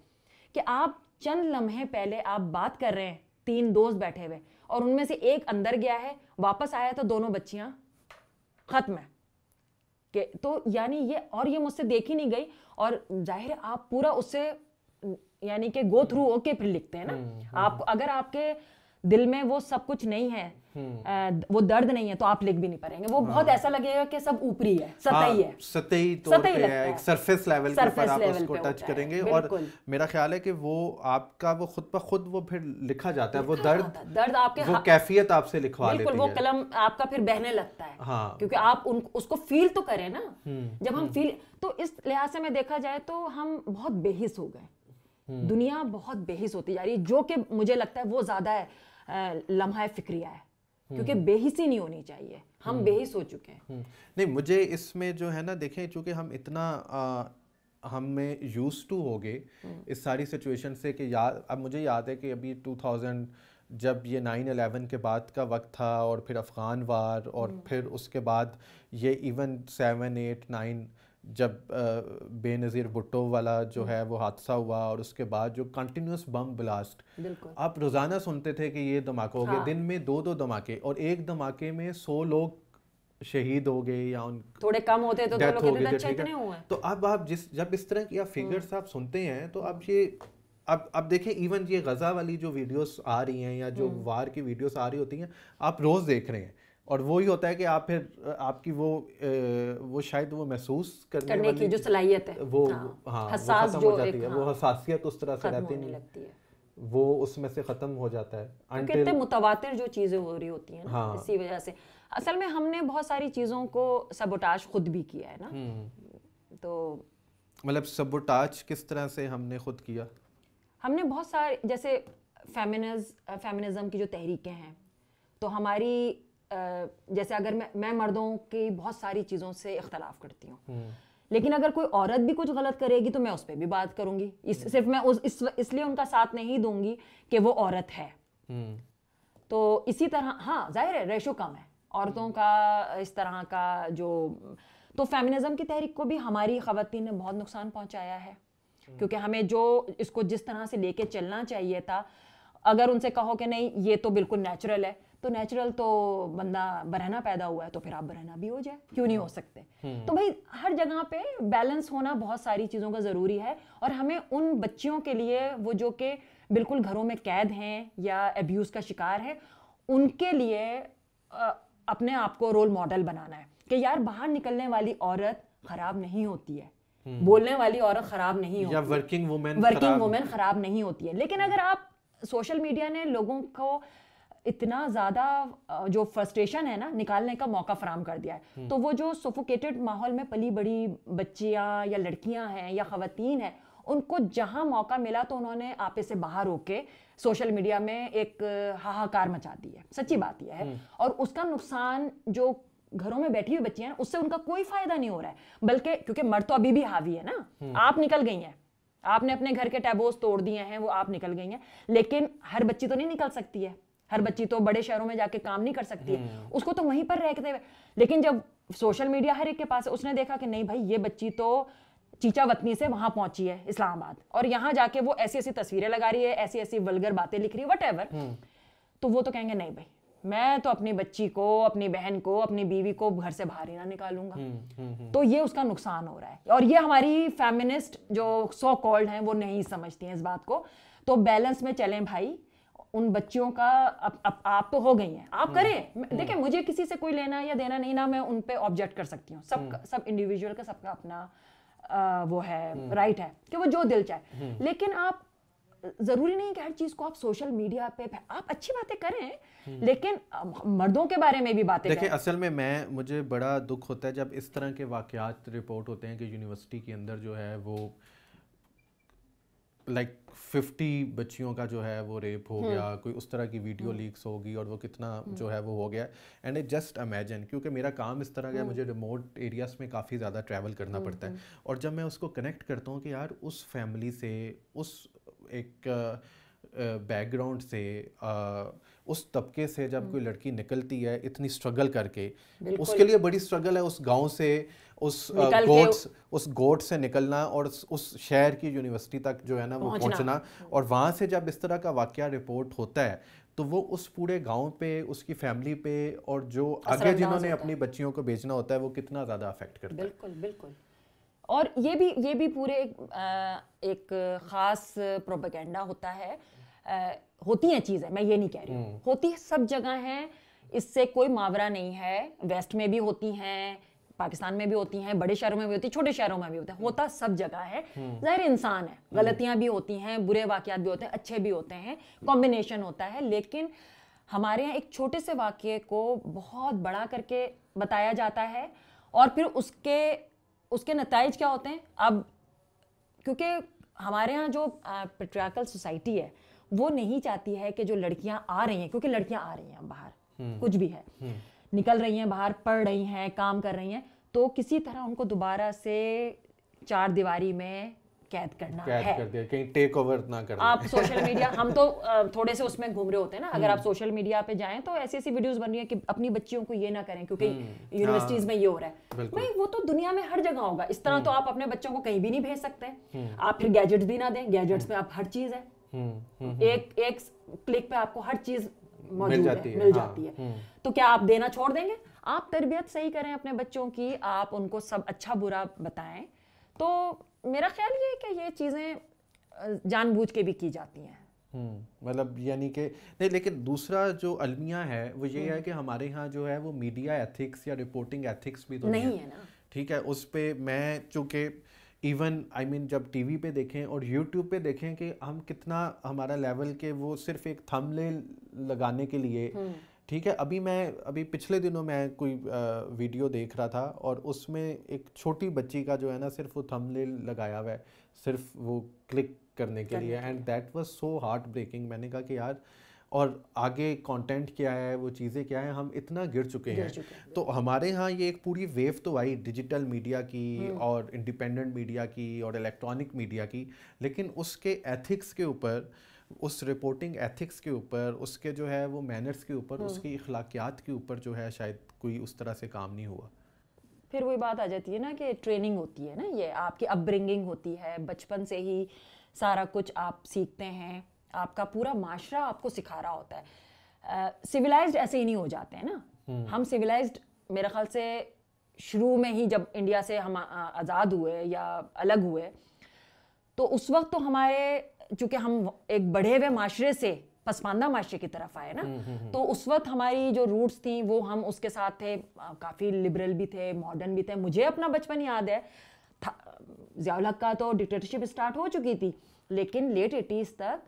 कि आप चंद लम्हे पहले आप बात कर रहे हैं तीन दोस्त बैठे हुए और उनमें से एक अंदर गया है वापस आया तो दोनों बच्चियाँ ख़त्म है तो यानी ये और ये मुझसे देखी नहीं गई और जाहिर आप पूरा उससे यानी कि गो थ्रू ओके फिर लिखते हैं ना हम्म, हम्म, आप हम्म। अगर आपके दिल में वो सब कुछ नहीं है हम्म। वो दर्द नहीं है तो आप लिख भी नहीं पाएंगे वो बहुत हाँ। ऐसा लगेगा कि सब ऊपरी है हाँ, सतही है सतही तो सतही है एक सरफेस लेवल के ऊपर आप उसको टच करेंगे और मेरा ख्याल है कि वो आपका वो खुद पर खुद वो फिर लिखा जाता है वो दर्द दर्द आपके वो कैफियत आपसे लिखवा लेती है बिल्कुल वो कलम आपका फिर बहने लगता है हाँ। क्योंकि आप उसको फील तो करें ना हम्म, जब हम फील हम्म। तो इस लिहाज से मैं देखा जाए तो हम बहुत बेहिस हो गए दुनिया बहुत बेहिस होती जा रही है जो कि मुझे लगता है वो ज्यादा है लम्हा फिक्रिया है हम्म। क्योंकि बेहिसी नहीं होनी चाहिए हम हम्म। बेहिस हो चुके हैं हम्म। नहीं मुझे इसमें जो है ना देखें चूंकि हम इतना आ, में यूज टू हो गए इस सारी सिचुएशन से कि याद अब मुझे याद है कि अभी 2000 जब ये नाइन अलेवन के बाद का वक्त था और फिर अफ़गान वार और फिर उसके बाद ये इवन सेवन एट नाइन जब बेनज़ीर भुट्टो वाला जो हम्म। है वो हादसा हुआ और उसके बाद जो कंटिन्यूस बम ब्लास्ट आप रोज़ाना सुनते थे कि ये धमाका हो गया हाँ। दिन में दो दो धमाके और एक धमाके में सौ लोग शहीद हो गए या उन थोड़े कम होते तो डेथ हो गई अच्छा, ठीक है तो अब आप जिस जब इस तरह की आप फिगर्स हम्म। आप सुनते हैं तो आप ये अब अब देखें इवन ये गज़ा वाली जो वीडियोस आ रही हैं या जो हम्म। वार की वीडियोस आ रही होती हैं आप रोज़ देख रहे हैं और वो ही होता है कि आप फिर आपकी वो वो शायद वो महसूस करने, करने की जो सलाहियत है वो हाँ, हाँ हसास वो जो हो जाती है हाँ, वो हसासियत उस तरह से रहती नहीं लगती है वो उसमें से ख़त्म हो जाता है until... कितने मुतवातिर जो चीज़ें हो रही होती हैं हाँ। इसी वजह से असल में हमने बहुत सारी चीज़ों को सबोटाज खुद भी किया है ना हम्म। तो मतलब सबोटाज किस तरह से हमने खुद किया हमने बहुत सारे जैसे फेमिनिज फेमिनिज़म की जो तहरीकें हैं तो हमारी जैसे अगर मैं मैं मर्दों की बहुत सारी चीज़ों से इख्तलाफ करती हूँ हम्म। लेकिन अगर कोई औरत भी कुछ गलत करेगी तो मैं उस पर भी बात करूंगी इस, हम्म। सिर्फ मैं उस इस, इसलिए उनका साथ नहीं दूंगी कि वो औरत है हम्म। तो इसी तरह हाँ जाहिर है रेशो कम है औरतों का इस तरह का जो तो फेमिनिज्म की तहरीक को भी हमारी खातन ने बहुत नुकसान पहुंचाया है क्योंकि हमें जो इसको जिस तरह से लेके चलना चाहिए था अगर उनसे कहो कि नहीं ये तो बिल्कुल नेचुरल है तो नेचुरल तो बंदा बरहना पैदा हुआ है तो फिर आप बरहना भी हो जाए क्यों नहीं हो सकते हम्म। तो भाई हर जगह पे बैलेंस होना बहुत सारी चीज़ों का ज़रूरी है और हमें उन बच्चियों के लिए वो जो कि बिल्कुल घरों में कैद हैं या एब्यूज़ का शिकार है उनके लिए अपने आप को रोल मॉडल बनाना है कि यार बाहर निकलने वाली औरत ख़राब नहीं होती है हम्म। बोलने वाली औरत ख़राब नहीं होती या वर्किंग वुमेन वर्किंग वुमेन ख़राब नहीं होती है लेकिन अगर आप सोशल मीडिया ने लोगों को इतना ज़्यादा जो फ्रस्ट्रेशन है ना निकालने का मौका फराम कर दिया है हम्म। तो वो जो सोफोकेटेड माहौल में पली बड़ी बच्चियाँ या लड़कियां हैं या खातन हैं उनको जहां मौका मिला तो उन्होंने आपे से बाहर होके सोशल मीडिया में एक हाहाकार मचा दी है सच्ची बात यह है हम्म। और उसका नुकसान जो घरों में बैठी हुई बच्चियां हैं उससे उनका कोई फायदा नहीं हो रहा है बल्कि क्योंकि मर्द तो अभी भी हावी है ना हम्म। आप निकल गई हैं आपने अपने घर के टैबोस तोड़ दिए हैं वो आप निकल गई हैं लेकिन हर बच्ची तो नहीं निकल सकती है हर बच्ची तो बड़े शहरों में जाके काम नहीं कर सकती है हम्म। उसको तो वहीं पर रहते हुए लेकिन जब सोशल मीडिया हर एक के पास उसने देखा कि नहीं भाई ये बच्ची तो चीचा वतनी से वहां पहुंची है इस्लामाबाद और यहाँ जाके वो ऐसी ऐसी तस्वीरें लगा रही है ऐसी ऐसी वलगर बातें लिख रही है वट हम्म। तो वो तो कहेंगे नहीं भाई मैं तो अपनी बच्ची को अपनी बहन को अपनी बीवी को घर से बाहर ही ना निकालूंगा हम्म, तो ये उसका नुकसान हो रहा है और ये हमारी फेमिनिस्ट जो सो कॉल्ड हैं वो नहीं समझती हैं इस बात को तो बैलेंस में चलें भाई उन बच्चियों का आप, आप, आप तो हो गई हैं आप हम्म। करें हम्म। देखिए मुझे किसी से कोई लेना या देना नहीं ना मैं उन पर ऑब्जेक्ट कर सकती हूँ सब हम्म। सब इंडिविजुअल का सबका अपना आ, वो है राइट है कि वो जो दिल चाहे लेकिन आप जरूरी नहीं कि हर चीज को आप सोशल मीडिया पे आप अच्छी बातें करें लेकिन मर्दों के बारे में भी बातें देखिए असल में मैं मुझे बड़ा दुख होता है जब इस तरह के वाकयात रिपोर्ट होते हैं कि यूनिवर्सिटी के अंदर जो है वो लाइक like, फिफ्टी बच्चियों का जो है वो रेप हो हम्म। गया कोई उस तरह की वीडियो लीक्स हम्म। होगी और वो कितना हम्म। जो है वो हो गया एंड आई जस्ट इमेजिन क्योंकि मेरा काम इस तरह का मुझे रिमोट एरियाज में काफ़ी ज़्यादा ट्रैवल करना पड़ता है और जब मैं उसको कनेक्ट करता हूँ कि यार उस फैमिली से उस एक बैकग्राउंड से उस तबके से जब कोई लड़की निकलती है इतनी स्ट्रगल करके उसके लिए बड़ी स्ट्रगल है उस गांव से उस गोट उस गोट से निकलना और उस शहर की यूनिवर्सिटी तक जो है ना वो पहुंचना और वहाँ से जब इस तरह का वाक्य रिपोर्ट होता है तो वो उस पूरे गांव पे उसकी फैमिली पे और जो आगे जिन्होंने अपनी बच्चियों को भेजना होता है वो कितना ज़्यादा अफेक्ट करता बिल्कुल, है बिल्कुल बिल्कुल और ये भी ये भी पूरे एक, एक ख़ास प्रोपेगेंडा होता है आ, होती हैं चीज़ें मैं ये नहीं कह रही हूँ हम्म। होती सब जगह हैं इससे कोई मावरा नहीं है वेस्ट में भी होती हैं पाकिस्तान में भी होती हैं बड़े शहरों में भी होती है छोटे शहरों में भी होता है होता सब जगह है हम्म। जाहिर इंसान है हम्म। गलतियां भी होती हैं बुरे वाकयात भी होते हैं अच्छे भी होते हैं कॉम्बिनेशन होता है लेकिन हमारे यहाँ एक छोटे से वाक्य को बहुत बड़ा करके बताया जाता है और फिर उसके उसके नतज क्या होते हैं अब क्योंकि हमारे यहाँ जो पेट्रियाकल सोसाइटी है वो नहीं चाहती है कि जो लड़कियाँ आ रही हैं क्योंकि लड़कियाँ आ रही हैं बाहर हम्म। कुछ भी है निकल रही हैं बाहर पढ़ रही हैं काम कर रही हैं तो किसी तरह उनको दोबारा से चार दीवारी में कैद करना कैद है कर दिया कहीं टेक ओवर ना कर आप सोशल मीडिया [laughs] हम तो थोड़े से उसमें घूम रहे होते हैं ना अगर आप सोशल हम्म। मीडिया पे जाएं तो ऐसी ऐसी वीडियोस बन रही है कि अपनी बच्चियों को ये ना करें क्योंकि यूनिवर्सिटीज हम्म, हाँ, में ये हो रहा है भाई वो तो दुनिया में हर जगह होगा इस तरह तो हम्म। आप अपने बच्चों को कहीं भी नहीं भेज सकते आप फिर गैजेट्स भी ना दें गैजेट्स में आप हर चीज है एक एक क्लिक पे आपको हर चीज मिल जाती है मिल हाँ। जाती है हम्म। तो क्या आप देना छोड़ देंगे आप तरबियत सही करें अपने बच्चों की आप उनको सब अच्छा बुरा बताएं तो मेरा ख्याल ये कि ये चीज़ें जानबूझ के भी की जाती हैं हम्म, मतलब यानी कि नहीं लेकिन दूसरा जो अलमिया है वो ये है हम्म। कि हमारे यहाँ जो है वो मीडिया एथिक्स या रिपोर्टिंग एथिक्स भी तो नहीं है ना ठीक है उस पर मैं चूँकि इवन आई मीन जब टीवी पे देखें और यूट्यूब पे देखें कि हम कितना हमारा लेवल के वो सिर्फ एक थमले लगाने के लिए हम्म। ठीक है अभी मैं अभी पिछले दिनों मैं कोई वीडियो देख रहा था और उसमें एक छोटी बच्ची का जो है ना सिर्फ वो थमले लगाया हुआ है सिर्फ वो क्लिक करने के लिए and that was so heart breaking मैंने कहा कि यार और आगे कंटेंट क्या है वो चीज़ें क्या है हम इतना गिर चुके हैं तो हमारे यहाँ ये एक पूरी वेव तो आई डिजिटल मीडिया हम्म। की और इंडिपेंडेंट मीडिया की और इलेक्ट्रॉनिक मीडिया की लेकिन उसके एथिक्स के ऊपर उस रिपोर्टिंग एथिक्स के ऊपर उसके जो है वो मैनर्स के ऊपर हम्म। उसकी अखलाकियात के ऊपर जो है शायद कोई उस तरह से काम नहीं हुआ फिर वही बात आ जाती है ना कि ट्रेनिंग होती है ना ये आपकी अपब्रिंगिंग होती है बचपन से ही सारा कुछ आप सीखते हैं आपका पूरा माशरा आपको सिखा रहा होता है सिविलाइज uh, ऐसे ही नहीं हो जाते हैं ना hmm. हम सिविलाइज मेरे ख्याल से शुरू में ही जब इंडिया से हम आज़ाद हुए या अलग हुए तो उस वक्त तो हमारे चूंकि हम एक बढ़े हुए माशरे से पसमानदा माशरे की तरफ आए ना हम्म, हम्म, तो उस वक्त हमारी जो रूट्स थी वो हम उसके साथ थे काफ़ी लिबरल भी थे मॉडर्न भी थे मुझे अपना बचपन याद है जियाउल हक का तो डिक्टेटरशिप स्टार्ट हो चुकी थी लेकिन लेट एटीज़ तक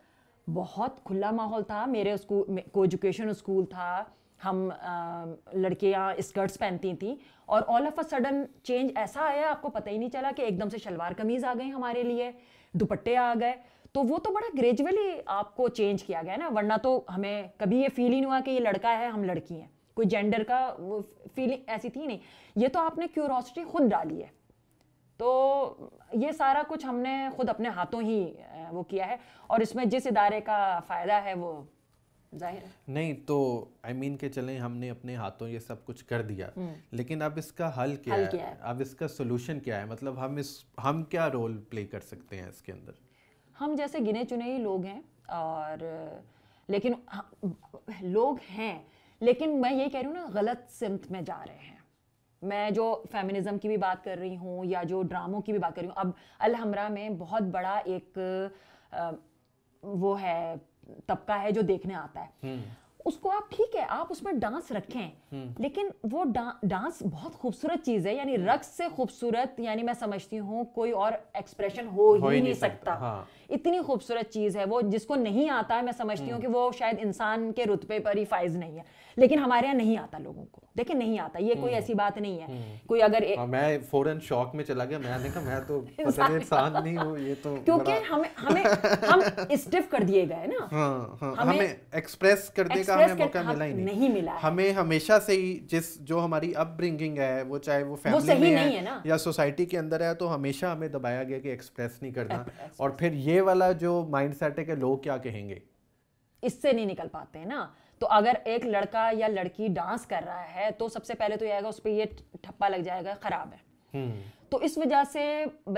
बहुत खुला माहौल था मेरे स्कूल को एजुकेशन स्कूल था हम लड़कियाँ स्कर्ट्स पहनती थी और all of a sudden change ऐसा आया आपको पता ही नहीं चला कि एकदम से शलवार कमीज़ आ गई हमारे लिए दुपट्टे आ गए तो वो तो बड़ा ग्रेजुअली आपको चेंज किया गया ना वरना तो हमें कभी ये फील ही नहीं हुआ कि ये लड़का है हम लड़की हैं कोई जेंडर का वो फीलिंग ऐसी थी नहीं ये तो आपने क्यूरोसिटी खुद डाली है तो ये सारा कुछ हमने खुद अपने हाथों ही वो किया है और इसमें जिस इदारे का फ़ायदा है वो जाहिर है नहीं तो आई I मीन mean के चले हमने अपने हाथों ये सब कुछ कर दिया हम्म। लेकिन अब इसका हल क्या, हल है? क्या है अब इसका सोल्यूशन क्या है मतलब हम इस हम क्या रोल प्ले कर सकते हैं इसके अंदर हम जैसे गिने चुने ही लोग हैं और लेकिन लोग हैं लेकिन मैं ये कह रही हूँ ना गलत सिमत में जा रहे हैं मैं जो फेमिनिज़म की भी बात कर रही हूँ या जो ड्रामों की भी बात कर रही हूँ अब अलहमरा में बहुत बड़ा एक आ, वो है तबका है जो देखने आता है हम्म। उसको आप ठीक है आप उसमें डांस रखें हम्म। लेकिन वो डा, डांस बहुत खूबसूरत चीज़ है यानी हम्म। रक्स से खूबसूरत यानी मैं समझती हूँ कोई और एक्सप्रेशन हो, हो ही, नहीं, नहीं सकता, सकता। हाँ। इतनी खूबसूरत चीज़ है वो जिसको नहीं आता है मैं समझती हूँ कि वो शायद इंसान के रुतबे पर ही फाइज नहीं है लेकिन हमारे यहाँ नहीं आता लोगों को देखिए नहीं आता ये कोई हम्म। ऐसी बात नहीं है हम्म। कोई अगर ए... आ, हाँ, मैं फौरन शॉक में चला गया मैंने कहा मैं तो [laughs] पता नहीं इंसान नहीं हूँ ये तो [laughs] क्योंकि हमें हमें हम [laughs] स्टिफ कर दिए गए ना हाँ, हाँ, हमें, एक्सप्रेस करने का हमें मौका हाँ, मिला ही नहीं मिला हमें हमेशा से ही जिस जो हमारी अपब्रिंगिंग है वो चाहे वो फैमिली में है या सोसाइटी के अंदर है तो हमेशा हमें दबाया गया कि एक्सप्रेस नहीं करना और फिर ये वाला जो माइंड सेट है कि लोग क्या कहेंगे इससे नहीं निकल पाते हैं ना तो अगर एक लड़का या लड़की डांस कर रहा है तो सबसे पहले तो ये आएगा उस पर ये ठप्पा लग जाएगा ख़राब है हम्म। तो इस वजह से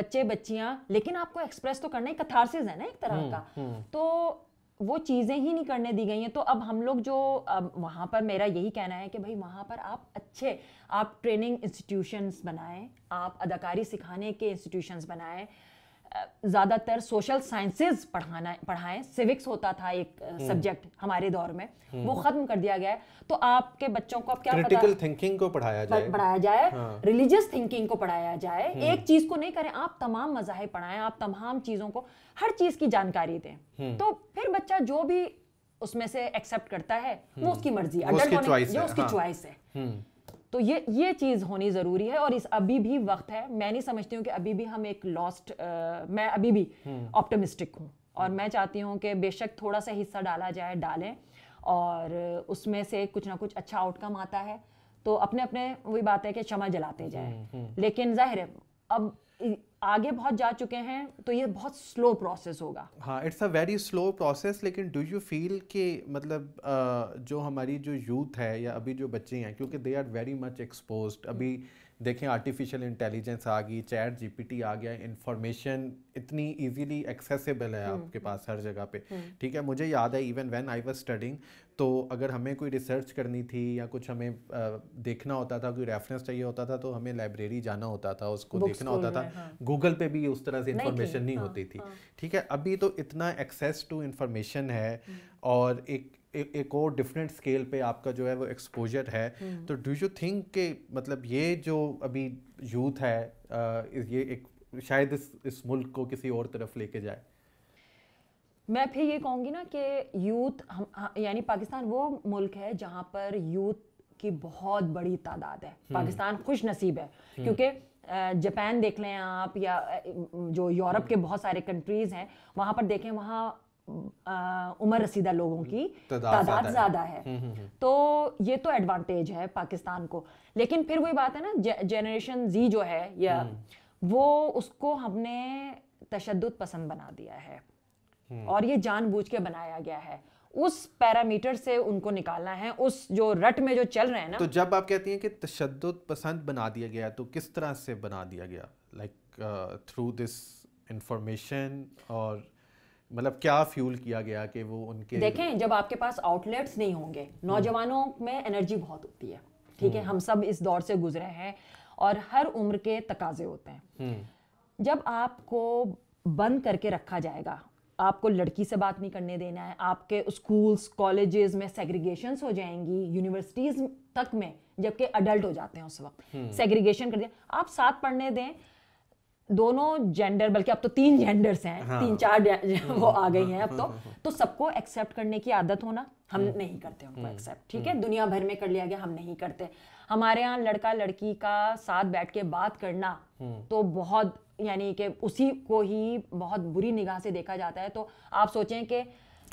बच्चे बच्चियां लेकिन आपको एक्सप्रेस तो करना ही कथारसिस है ना एक तरह हम्म, का हम्म। तो वो चीज़ें ही नहीं करने दी गई हैं तो अब हम लोग जो अब वहां पर मेरा यही कहना है कि भाई वहां पर आप अच्छे आप ट्रेनिंग इंस्टीट्यूशंस बनाएं आप अदाकारी सिखाने के इंस्टीट्यूशंस बनाएं ज़्यादातर सोशल साइंसेज पढ़ाना पढ़ाएं सिविक्स होता था एक सब्जेक्ट हम्म। हमारे दौर में हम्म। वो ख़त्म कर दिया गया है तो आपके बच्चों को अब क्या क्रिटिकल थिंकिंग को पढ़ाया जाए पढ़ाया जाए रिलीजियस हाँ। थिंकिंग को पढ़ाया जाए हम्म। एक चीज़ को नहीं करें आप तमाम मजाहे पढ़ाएं आप तमाम चीज़ों को हर चीज़ की जानकारी दें तो फिर बच्चा जो भी उसमें से एक्सेप्ट करता है वो उसकी मर्जी अडल्ट उसकी च्वाइस है हाँ। तो ये ये चीज़ होनी ज़रूरी है और इस अभी भी वक्त है मैं नहीं समझती हूँ कि अभी भी हम एक लॉस्ट मैं अभी भी ऑप्टोमिस्टिक हम्म। हूँ और मैं चाहती हूँ कि बेशक थोड़ा सा हिस्सा डाला जाए डालें और उसमें से कुछ ना कुछ अच्छा आउटकम आता है तो अपने अपने वही बात है कि क्षमा जलाते जाए हम्म, हम्म। लेकिन जाहिर है अब आगे बहुत जा चुके हैं तो ये बहुत स्लो प्रोसेस होगा हाँ it's a very slow process लेकिन डू यू फील कि मतलब जो हमारी जो यूथ है या अभी जो बच्चे हैं क्योंकि they are very much expose अभी hmm. देखें आर्टिफिशियल इंटेलिजेंस आ गई चैट जीपीटी आ गया इन्फॉर्मेशन इतनी इजीली एक्सेसिबल है हम्म, आपके हम्म। पास हर जगह पे हम्म। ठीक है मुझे याद है even when I was studying तो अगर हमें कोई रिसर्च करनी थी या कुछ हमें आ, देखना होता था कोई रेफरेंस चाहिए होता था तो हमें लाइब्रेरी जाना होता था उसको देखना होता था हाँ। गूगल पे भी उस तरह से इन्फॉर्मेशन नहीं, नहीं हाँ, होती थी हाँ। ठीक हाँ। है अभी तो इतना एक्सेस टू इन्फॉर्मेशन है और एक ए, एक और डिफरेंट स्केल पे आपका जो है वो एक्सपोजर है हम्म। तो डू यू थिंक के मतलब ये जो अभी यूथ है आ, ये एक शायद इस इस मुल्क को किसी और तरफ लेके जाए मैं फिर ये कहूँगी ना कि यूथ हम यानी पाकिस्तान वो मुल्क है जहाँ पर यूथ की बहुत बड़ी तादाद है हम्म। पाकिस्तान खुश नसीब है हम्म। क्योंकि जापान देख लें आप या जो यूरोप के बहुत सारे कंट्रीज़ हैं वहाँ पर देखें वहाँ उम्र रसीदा लोगों की तादाद ज़्यादा है, हम्म, हम्म, हम्म। तो ये तो एडवांटेज है पाकिस्तान को लेकिन फिर वही बात है ना जनरेशन जी जो है या वो उसको हमने तशद पसंद बना दिया है और ये जानबूझ के बनाया गया है उस पैरामीटर से उनको निकालना है उस जो रट में जो चल रहे हैं ना तो जब आप कहती हैं कि तशद पसंद बना दिया गया तो किस तरह से बना दिया गया लाइक थ्रू दिस इंफॉर्मेशन और मतलब क्या फ्यूल किया गया कि वो उनके देखें जब आपके पास आउटलेट्स नहीं होंगे हम्म। नौजवानों में एनर्जी बहुत होती है ठीक है हम्म। हम सब इस दौर से गुजरे हैं और हर उम्र के तकाजे होते हैं हम्म। जब आपको बंद करके रखा जाएगा आपको लड़की से बात नहीं करने देना है आपके स्कूल्स कॉलेजेस में सेग्रीगेशन हो जाएंगी यूनिवर्सिटीज तक में जबकि अडल्ट हो जाते हैं उस वक्त सेग्रीगेशन कर दिया आप साथ पढ़ने दें दोनों जेंडर बल्कि अब तो तीन जेंडर्स हैं हाँ, तीन चार [laughs] वो आ गई हैं अब तो [laughs] तो सबको एक्सेप्ट करने की आदत होना हम हम्म। नहीं करते उनको एक्सेप्ट हम्म। ठीक है हम्म। दुनिया भर में कर लिया गया हम नहीं करते हमारे यहाँ लड़का लड़की का साथ बैठ के बात करना तो बहुत यानी कि उसी को ही बहुत बुरी निगाह से देखा जाता है तो आप सोचें कि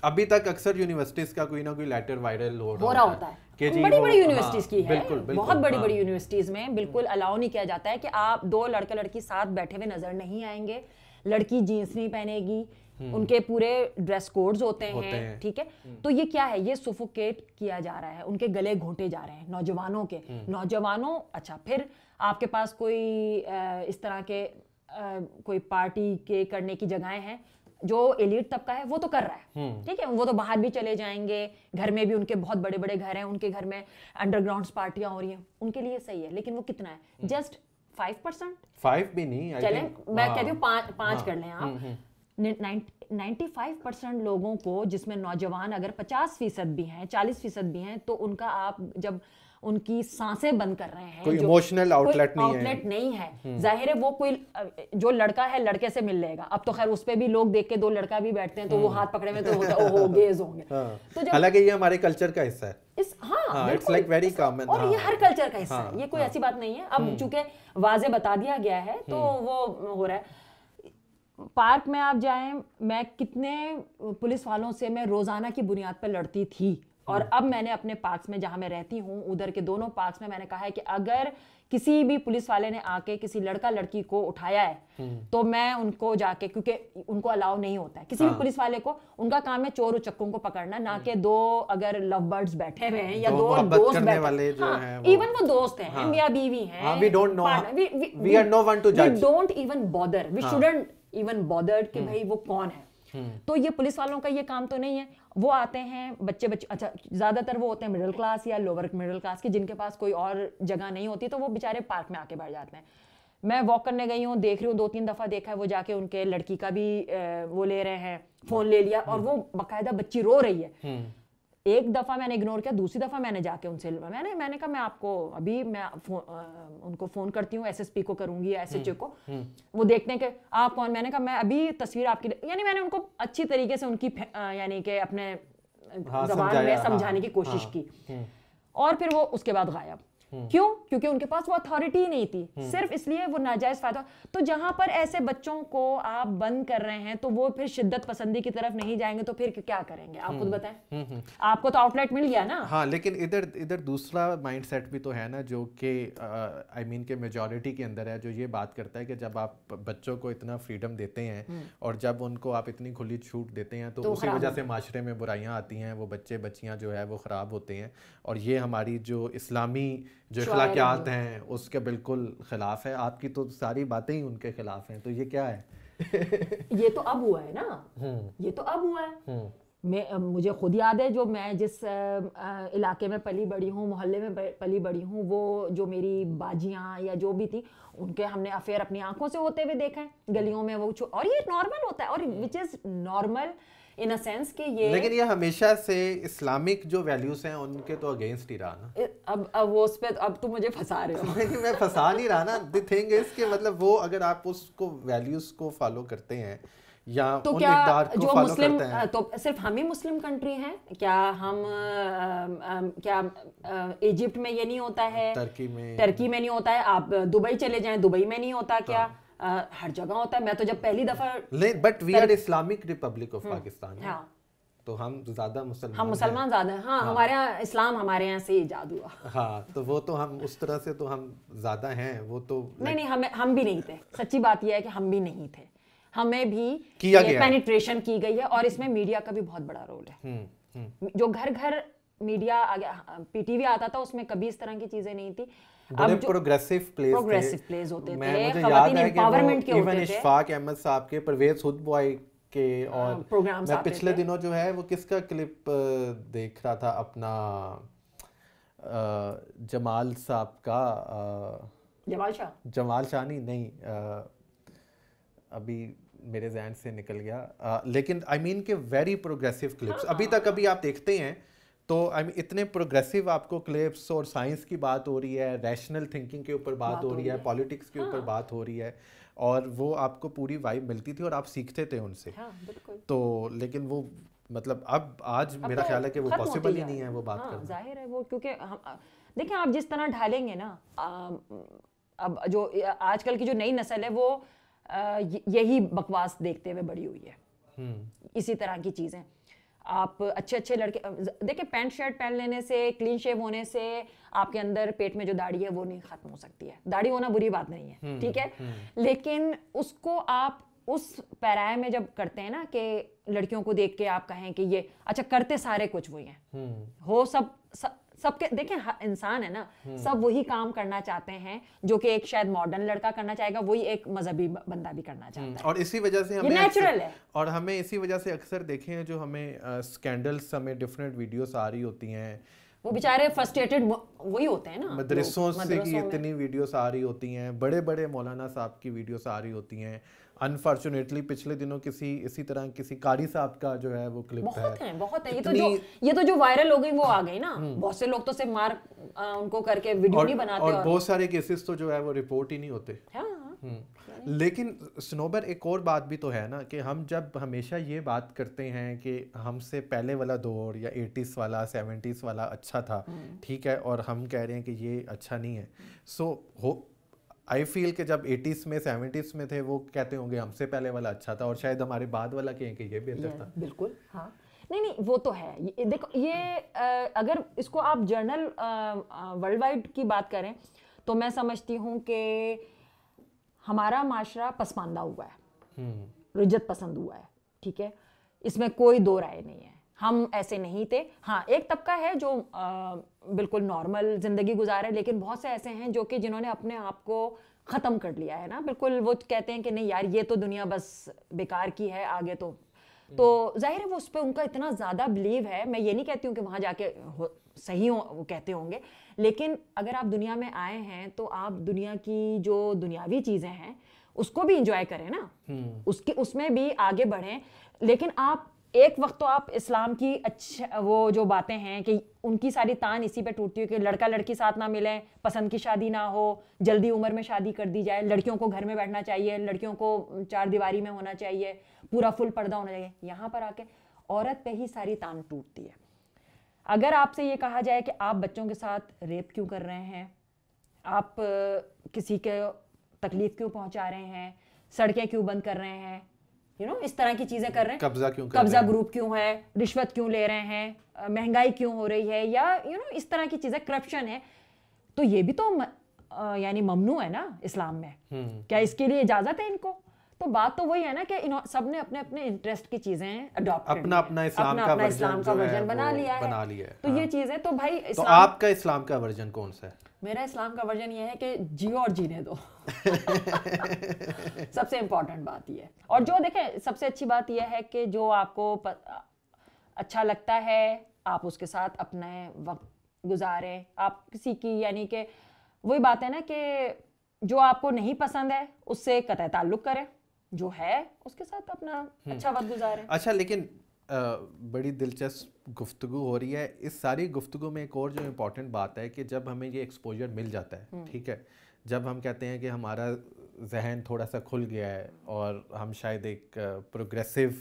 अभी तक अक्सर यूनिवर्सिटीज का कोई ना कोई लेटर वायरल हो रहा होता है बड़ी बड़ी यूनिवर्सिटीज की है बिल्कुल, बिल्कुल, बहुत बड़ी बड़ी यूनिवर्सिटीज में बिल्कुल अलाउ नहीं किया जाता है कि आप दो लड़के लड़की साथ बैठे हुए नजर नहीं आएंगे लड़की जीन्स नहीं पहनेगी हम्म। उनके पूरे ड्रेस कोड्स होते, होते हैं ठीक है हम्म। तो ये क्या है ये सुफोकेट किया जा रहा है उनके गले घोटे जा रहे हैं नौजवानों के हम्म। नौजवानों अच्छा फिर आपके पास कोई इस तरह के कोई पार्टी के करने की जगहें हैं जो एलिट तबका है वो तो कर रहा है हम्म। ठीक है वो तो बाहर भी चले जाएंगे घर में भी उनके बहुत बड़े बड़े घर हैं उनके घर में अंडरग्राउंड पार्टियां हो रही हैं उनके लिए सही है लेकिन वो कितना है जस्ट फाइव परसेंट फाइव भी नहीं चले मैं कहती हूँ पांच हाँ। कर लें आप नाइन्टी फाइव परसेंट लोगों को जिसमें नौजवान अगर पचास फीसद भी हैं चालीस फीसद भी हैं तो उनका आप जब उनकी सांसें बंद कर रहे हैं कोई इमोशनल आउटलेट नहीं आउटलेट नहीं है हम्म। जाहिर है वो कोई जो लड़का है लड़के से मिल लेगा अब तो खैर उस पर भी लोग देख के दो लड़का भी बैठते हैं तो वो हम्म। हाथ पकड़े में तो होता हो गेज [laughs] होंगे हाँ। तो जब हालांकि ये हमारे कल्चर का हिस्सा है इस हाँ इट्स लाइक वेरी कॉमन और ये हाँ। हर कल्चर का हिस्सा है हाँ, ये कोई ऐसी बात नहीं है अब हम्म। चूंकि वाजे बता दिया गया है तो वो हो रहा है पार्क में आप जाएं मैं कितने पुलिस वालों से मैं रोज़ाना की बुनियाद पर लड़ती थी और अब मैंने अपने पार्ट्स में जहां मैं रहती हूँ उधर के दोनों पार्ट्स में मैंने कहा है कि अगर किसी भी पुलिस वाले ने आके किसी लड़का लड़की को उठाया है हम्म। तो मैं उनको जाके क्योंकि उनको अलाउ नहीं होता है किसी हाँ। भी पुलिस वाले को उनका काम है चोर उचक्कों को पकड़ना ना हम्म। कि दो अगर लव बर्ड्स बैठे हुए हैं या दो, दो दोस्त बैठे वाले जो हाँ, हैं इवन वो दोस्त हैं हाँ, या बीवी हैं we don't know we are no one to जज we don't even bother we shouldn't even bother कि हम्म। भाई वो कौन है तो ये पुलिस वालों का ये काम तो नहीं है वो आते हैं बच्चे बच्चे अच्छा ज़्यादातर वो होते हैं मिडिल क्लास या लोअर मिडिल क्लास के जिनके पास कोई और जगह नहीं होती तो वो बेचारे पार्क में आके बैठ जाते हैं मैं वॉक करने गई हूँ देख रही हूँ दो तीन दफ़ा देखा है वो जाके उनके लड़की का भी वो ले रहे हैं फ़ोन ले लिया और वो बाकायदा बच्ची रो रही है हम्म। एक दफ़ा मैंने इग्नोर किया दूसरी दफ़ा मैंने जाके उनसे मैंने मैंने कहा मैं आपको अभी मैं फो, आ, उनको फ़ोन करती हूँ एसएसपी को करूँगी या एसएचओ हम्म, को हम्म। वो देखते हैं कि आप कौन मैंने कहा मैं अभी तस्वीर आपकी यानी मैंने उनको अच्छी तरीके से उनकी यानी कि अपने हाँ, जबान में हाँ। समझाने हाँ, की कोशिश हाँ, की हम्म। और फिर वो उसके बाद गायब हम्म। क्यों क्योंकि उनके पास वो अथॉरिटी नहीं थी हम्म। सिर्फ इसलिए वो नाजायज फायदा तो जहां पर ऐसे बच्चों को आप बंद कर रहे हैं तो वो फिर शिद्दत पसंदी की तरफ नहीं जाएंगे तो फिर क्या करेंगे आप खुद हम्म। बताएं आपको तो आउटलेट मिल गया ना हाँ लेकिन इधर इधर दूसरा माइंडसेट भी तो है ना जो कि आई मीन के मेजोरिटी के अंदर है जो ये बात करता है कि जब आप बच्चों को इतना फ्रीडम देते हैं और जब उनको आप इतनी खुली छूट देते हैं तो, तो उसी वजह से माशरे में बुराइयाँ आती हैं वो बच्चे बच्चियाँ जो है वो ख़राब होते हैं और ये हमारी जो इस्लामी जो अखलाकियात हैं उसके बिल्कुल खिलाफ है आपकी तो सारी बातें ही उनके खिलाफ हैं तो ये क्या है [laughs] ये तो अब हुआ है ना हम्म। ये तो अब हुआ है हम्म। मैं मुझे खुद याद है जो मैं जिस आ, आ, इलाके में पली बड़ी हूँ मोहल्ले में पली बड़ी हूँ वो जो मेरी बाजियाँ या जो भी थी उनके हमने अफेयर अपनी आंखों से होते हुए देखा है गलियों में वो और ये नॉर्मल होता है और which is normal in a sense कि ये लेकिन ये हमेशा से इस्लामिक जो वैल्यूज हैं उनके तो अगेंस्ट ही रहा ना अब अब वो उस पर अब तो मुझे फंसा रहे हो [laughs] मैं फंसा नहीं रहा ना द थिंग इज कि मतलब वो अगर आप उसको वैल्यूज को फॉलो करते हैं या तो उन क्या जो मुस्लिम तो सिर्फ हम ही मुस्लिम कंट्री हैं क्या हम आ, आ, क्या इजिप्ट में ये नहीं होता है टर्की में टर्की में नहीं होता है आप दुबई चले जाएं दुबई में नहीं होता क्या हाँ। uh, हर जगह होता है मैं तो जब पहली दफा नहीं but we are Islamic Republic of Pakistan तो हम ज्यादा मुसलमान हम मुसलमान ज्यादा हैं हाँ, हाँ हमारे यहाँ इस्लाम हमारे यहाँ से ईजाद हुआ हाँ तो वो तो हम उस तरह से तो हम ज्यादा हैं वो तो नहीं नहीं हमें हम भी नहीं थे सच्ची बात यह है कि हम भी नहीं थे हमें भी किया गया पेनिट्रेशन की गई है और इसमें मीडिया का भी बहुत बड़ा रोल है हम्म, हम्म। जो घर घर मीडिया आ गया पीटीवी आता था उसमें कभी इस तरह की चीजें नहीं थी बड़े प्रोग्रेसिव प्लेस प्रोग्रेसिव प्लेस होते थे मुझे याद है कि के इवन इशफाक अहमद साहब के परवेज हुद बॉय के हाँ, और मैं पिछले दिनों जो है वो किसका क्लिप देख रहा था अपना जमाल साहब का जमाल शाह जमाल शाह नहीं नहीं अभी मेरे जहन से निकल गया लेकिन आई मीन के वेरी प्रोग्रेसिव क्लिप्स अभी हाँ, तक हाँ। अभी आप देखते हैं तो आई मीन इतने प्रोग्रेसिव आपको क्लिप्स और साइंस की बात हो रही है रैशनल थिंकिंग के ऊपर बात, हो रही है पॉलिटिक्स के ऊपर हाँ। बात हो रही है और वो आपको पूरी वाइब मिलती थी और आप सीखते थे उनसे हाँ, तो लेकिन वो मतलब अब आज अब मेरा तो ख्याल है कि वो पॉसिबल ही नहीं है वो बात हाँ, जाहिर है वो क्योंकि देखिए आप जिस तरह ढालेंगे ना अब जो आजकल की जो नई नस्ल है वो यही बकवास देखते हुए बड़ी हुई है हम्म। इसी तरह की चीज़ें आप अच्छे अच्छे लड़के देखिए पैंट शर्ट पहन लेने से क्लीन शेव होने से आपके अंदर पेट में जो दाढ़ी है वो नहीं खत्म हो सकती है दाढ़ी होना बुरी बात नहीं है हम्म, ठीक है हम्म, हम्म। लेकिन उसको आप उस पैराए में जब करते हैं ना कि लड़कियों को देख के आप कहें कि ये अच्छा करते सारे कुछ वही हैं हो सब, सब सबके देखें इंसान है ना सब वही काम करना चाहते हैं जो कि एक शायद मॉडर्न लड़का करना चाहेगा वही एक मजहबी बंदा भी करना चाहता हम्म, है और इसी वजह से हमें नेचुरल है और हमें इसी वजह से अक्सर देखे हैं जो हमें स्कैंडल्स हमें डिफरेंट वीडियोस आ रही होती हैं वो बेचारे फ्रस्ट्रेटेड वही होते हैं ना मदरसों से की इतनी वीडियोस आ रही होती हैं बड़े बड़े मौलाना साहब की वीडियोस आ रही होती हैं अनफॉर्चुनेटली पिछले दिनों किसी इसी तरह किसी कारी साहब का जो है वो क्लिप बहुत है, है बहुत है ये तो जो ये तो जो वायरल हो गई वो आ गई ना हम्म। बहुत से लोग तो सिर्फ मार आ, उनको करके वीडियो नहीं बनाते और, और बहुत सारे केसेस तो जो है वो रिपोर्ट ही नहीं होते हाँ। हम्म। लेकिन स्नोबर एक और बात भी तो है ना कि हम जब हमेशा ये बात करते हैं कि हमसे पहले वाला दौर या एटीज़ वाला सेवेंटीज़ वाला अच्छा था हम्म। ठीक है और हम कह रहे हैं कि ये अच्छा नहीं है सो so, हो आई फील कि जब एटीज़ में सेवेंटीज़ में थे वो कहते होंगे हमसे पहले वाला अच्छा था और शायद हमारे बाद वाला कहें कि ये बेहतर था बिल्कुल हाँ नहीं नहीं वो तो है ये, देखो ये आ, अगर इसको आप जर्नल वर्ल्ड वाइड की बात करें तो मैं समझती हूँ कि हमारा माशरा पसमानदा हुआ है हम्म। रजत पसंद हुआ है ठीक है इसमें कोई दो राय नहीं है हम ऐसे नहीं थे हाँ एक तबका है जो आ, बिल्कुल नॉर्मल ज़िंदगी गुजार है लेकिन बहुत से ऐसे हैं जो कि जिन्होंने अपने आप को ख़त्म कर लिया है ना बिल्कुल वो कहते हैं कि नहीं यार ये तो दुनिया बस बेकार की है आगे तो तो जाहिर है वो उस पर उनका इतना ज़्यादा बिलीव है मैं ये नहीं कहती हूँ कि वहाँ जाके हो, सही हो वो कहते होंगे लेकिन अगर आप दुनिया में आए हैं तो आप दुनिया की जो दुनियावी चीज़ें हैं उसको भी इंजॉय करें ना हम्म। उसके उसमें भी आगे बढ़ें लेकिन आप एक वक्त तो आप इस्लाम की अच्छा वो जो बातें हैं कि उनकी सारी तान इसी पे टूटती है कि लड़का लड़की साथ ना मिलें पसंद की शादी ना हो जल्दी उम्र में शादी कर दी जाए लड़कियों को घर में बैठना चाहिए लड़कियों को चार दीवारी में होना चाहिए पूरा फुल पर्दा होना चाहिए यहाँ पर आके औरत पे ही सारी तान टूटती है अगर आपसे ये कहा जाए कि आप बच्चों के साथ रेप क्यों कर रहे हैं आप किसी के तकलीफ़ क्यों पहुँचा रहे हैं सड़कें क्यों बंद कर रहे हैं यू you नो know, इस तरह की चीजें कर रहे हैं कब्जा क्यों कब्जा ग्रुप क्यों है रिश्वत क्यों ले रहे हैं महंगाई क्यों हो रही है या यू you नो know, इस तरह की चीजें करप्शन है तो ये भी तो यानी ममनू है ना इस्लाम में हम्म। क्या इसके लिए इजाजत है इनको तो बात तो वही है ना कि सब ने अपने अपने इंटरेस्ट की चीजें अडॉप्ट अपना अपना इस्लाम अपना, का अपना इस्लाम का वर्जन बना लिया है बना लिया है तो ये हाँ। चीजें तो भाई तो आपका इस्लाम का वर्जन कौन सा है मेरा इस्लाम का वर्जन ये है कि जियो और जीने दो [laughs] सबसे इम्पोर्टेंट बात ये और जो देखें सबसे अच्छी बात यह है कि जो आपको अच्छा लगता है आप उसके साथ अपने वक्त गुजारें आप किसी की यानी कि वही बात है ना कि जो आपको नहीं पसंद है उससे कतः ताल्लुक़ करें जो है उसके साथ अपना हम्म। अच्छा वक्त गुजारे अच्छा लेकिन आ, बड़ी दिलचस्प गुफ्तगु हो रही है इस सारी गुफ्तु में एक और जो इम्पोर्टेंट बात है कि जब हमें ये एक्सपोजर मिल जाता है हम्म। ठीक है जब हम कहते हैं कि हमारा जहन थोड़ा सा खुल गया है और हम शायद एक प्रोग्रेसिव